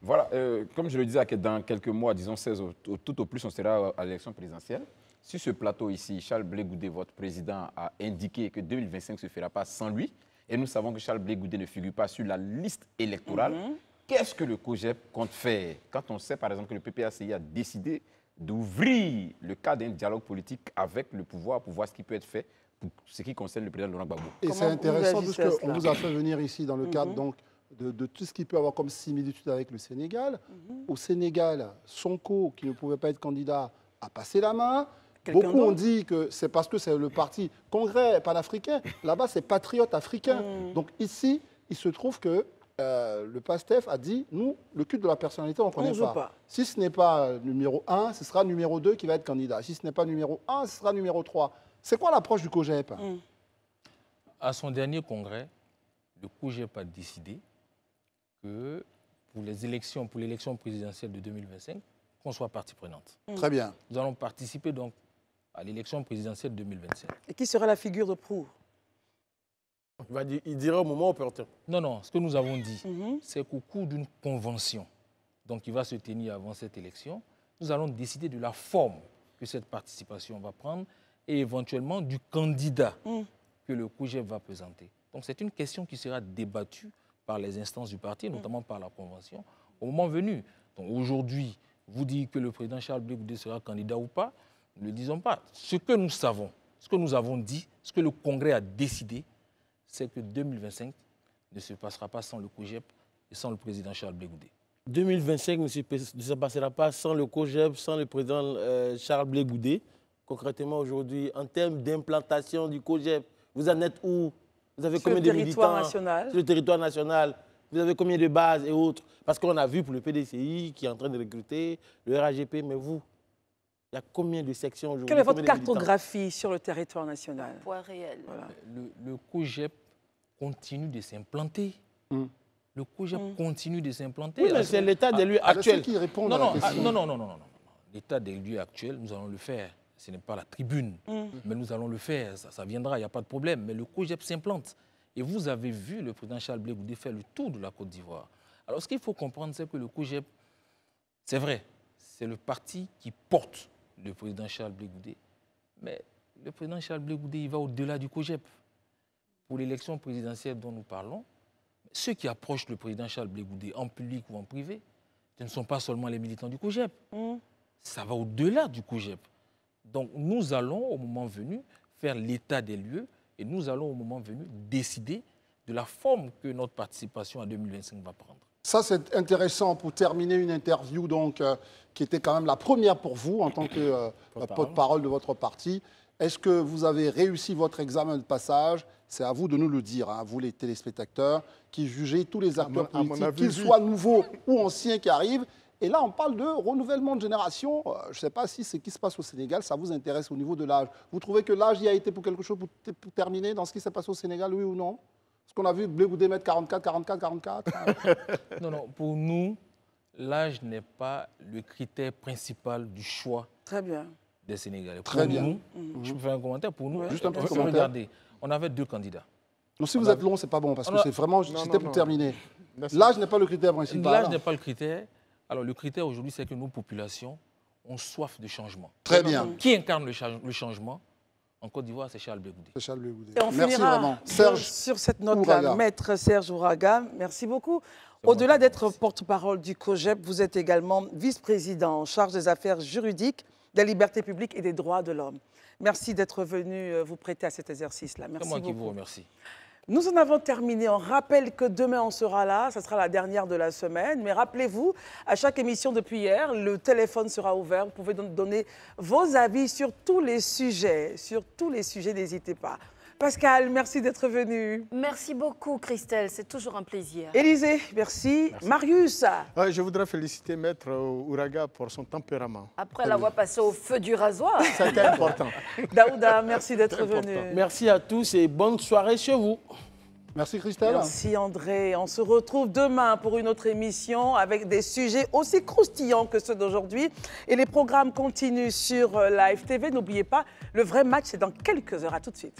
voilà, euh, comme je le disais, dans quelques mois, disons 16, tout au plus, on sera à l'élection présidentielle. Sur ce plateau ici, Charles Blé votre président, a indiqué que 2025 ne se fera pas sans lui. Et nous savons que Charles Blé ne figure pas sur la liste électorale. Mhm. Qu'est-ce que le COGEP compte faire quand on sait, par exemple, que le PPACI a décidé d'ouvrir le cadre d'un dialogue politique avec le pouvoir pour voir ce qui peut être fait pour ce qui concerne le président Laurent Gbagbo. Et c'est intéressant parce qu'on vous a fait venir ici dans le cadre mhm. donc de, tout ce qui peut avoir comme similitude avec le Sénégal. Mhm. Au Sénégal, Sonko, qui ne pouvait pas être candidat, a passé la main. Beaucoup ont dit que c'est parce que c'est le parti congrès panafricain. Là-bas, c'est patriote africain. Mhm. Donc ici, il se trouve que euh, le PASTEF a dit, nous, le culte de la personnalité, on ne connaît pas. Si ce n'est pas numéro 1, ce sera numéro 2 qui va être candidat. Si ce n'est pas numéro 1, ce sera numéro 3. C'est quoi l'approche du COGEP mhm. À son dernier congrès, le COGEP a décidé que pour les élections, pour l'élection présidentielle de 2025, qu'on soit partie prenante. Mm. Très bien. Nous allons participer donc à l'élection présidentielle 2025. Et qui sera la figure de proue il, va dira au moment opportun. Non, non, ce que nous avons dit, mm-hmm. c'est qu'au cours d'une convention, donc qui va se tenir avant cette élection, nous allons décider de la forme que cette participation va prendre et éventuellement du candidat mm. que le projet va présenter. Donc c'est une question qui sera débattue par les instances du parti, mm. notamment par la Convention, au moment venu. Donc aujourd'hui, vous dites que le président Charles Blégoudé sera candidat ou pas, ne le disons pas. Ce que nous savons, ce que nous avons dit, ce que le Congrès a décidé, c'est que 2025 ne se passera pas sans le COGEP et sans le président Charles Blégoudé. 2025 ne se passera pas sans le COGEP, sans le président euh, Charles Blégoudé. Concrètement, aujourd'hui, en termes d'implantation du COGEP, vous en êtes où vous avez combien de territoire national. le territoire national Vous avez combien de bases et autres Parce qu'on a vu pour le PDCI qui est en train de recruter, le RAGP, mais vous, il y a combien de sections aujourd'hui Quelle est votre cartographie sur le territoire national réel. Le, le, COGEP continue de s'implanter. Le COGEP continue de s'implanter. c'est l'état des lieux actuels. qui répond à la question. non, non, non, non, non. L'état des lieux actuels, nous allons le faire ce n'est pas la tribune, mm. Mm. mais nous allons le faire, ça, viendra, il n'y a pas de problème. Mais le COGEP s'implante. Et vous avez vu le président Charles Blé Goudé faire le tour de la Côte d'Ivoire. Alors ce qu'il faut comprendre, c'est que le COGEP, c'est vrai, c'est le parti qui porte le président Charles Blé Mais le président Charles Blé il va au-delà du COGEP. Pour l'élection présidentielle dont nous parlons, ceux qui approchent le président Charles Blé en public ou en privé, ce ne sont pas seulement les militants du COGEP. Mm. Ça va au-delà du COGEP. Donc nous allons, au moment venu, faire l'état des lieux et nous allons, au moment venu, décider de la forme que notre participation à 2025 va prendre. Ça, c'est intéressant pour terminer une interview donc, euh, qui était quand même la première pour vous en tant que euh, [COUGHS] porte-parole de votre parti. Est-ce que vous avez réussi votre examen de passage C'est à vous de nous le dire, à hein, vous les téléspectateurs, qui jugez tous les acteurs politiques, qu'ils soient nouveaux ou anciens qui arrivent. Et là, on parle de renouvellement de génération. Euh, je ne sais pas si c'est qui se passe au Sénégal, ça vous intéresse au niveau de l'âge. Vous trouvez que l'âge y a été pour quelque chose pour, terminer dans ce qui s'est passé au Sénégal, oui ou non Ce qu'on a vu Blegoudé mettre 44, 44, 44. non, non, pour nous, l'âge n'est pas le critère principal du choix Très bien. des Sénégalais. Très pour bien. nous, mm-hmm. je peux faire un commentaire pour nous. Juste un petit commentaire. Regardez, on avait deux candidats. Donc si vous êtes long, ce c'est pas bon parce que c'est vraiment, c'était pour terminer. L'âge n'est pas le critère principal. L'âge n'est pas le critère. Alors le critère aujourd'hui, c'est que nos populations ont soif de changement. Très bien. Qui incarne le, changement en Côte d'Ivoire, c'est Charles Bégoudé. Charles merci vraiment. sur, cette note-là, maître Serge Ouraga, merci beaucoup. Au-delà d'être porte-parole du COGEP, vous êtes également vice-président en charge des affaires juridiques, des libertés publiques et des droits de l'homme. Merci d'être venu euh, vous prêter à cet exercice-là. Merci. C'est moi qui vous remercie. Nous en avons terminé. On rappelle que demain, on sera là. Ce sera la dernière de la semaine. Mais rappelez-vous, à chaque émission depuis hier, le téléphone sera ouvert. Vous pouvez donc donner vos avis sur tous les sujets. Sur tous les sujets, n'hésitez pas. Pascal, merci d'être venu. Merci beaucoup, Christelle. C'est toujours un plaisir. Élisée, merci. Marius. Ah, je voudrais féliciter Maître Ouraga pour son tempérament. Après l'avoir passé au feu du rasoir. [LAUGHS] C'était important. [LAUGHS] Daouda, merci d'être venu. Merci à tous et bonne soirée chez vous. Merci Christelle. Merci André. On se retrouve demain pour une autre émission avec des sujets aussi croustillants que ceux d'aujourd'hui. Et les programmes continuent sur euh, la TV. N'oubliez pas, le vrai match, c'est dans quelques heures. À tout de suite.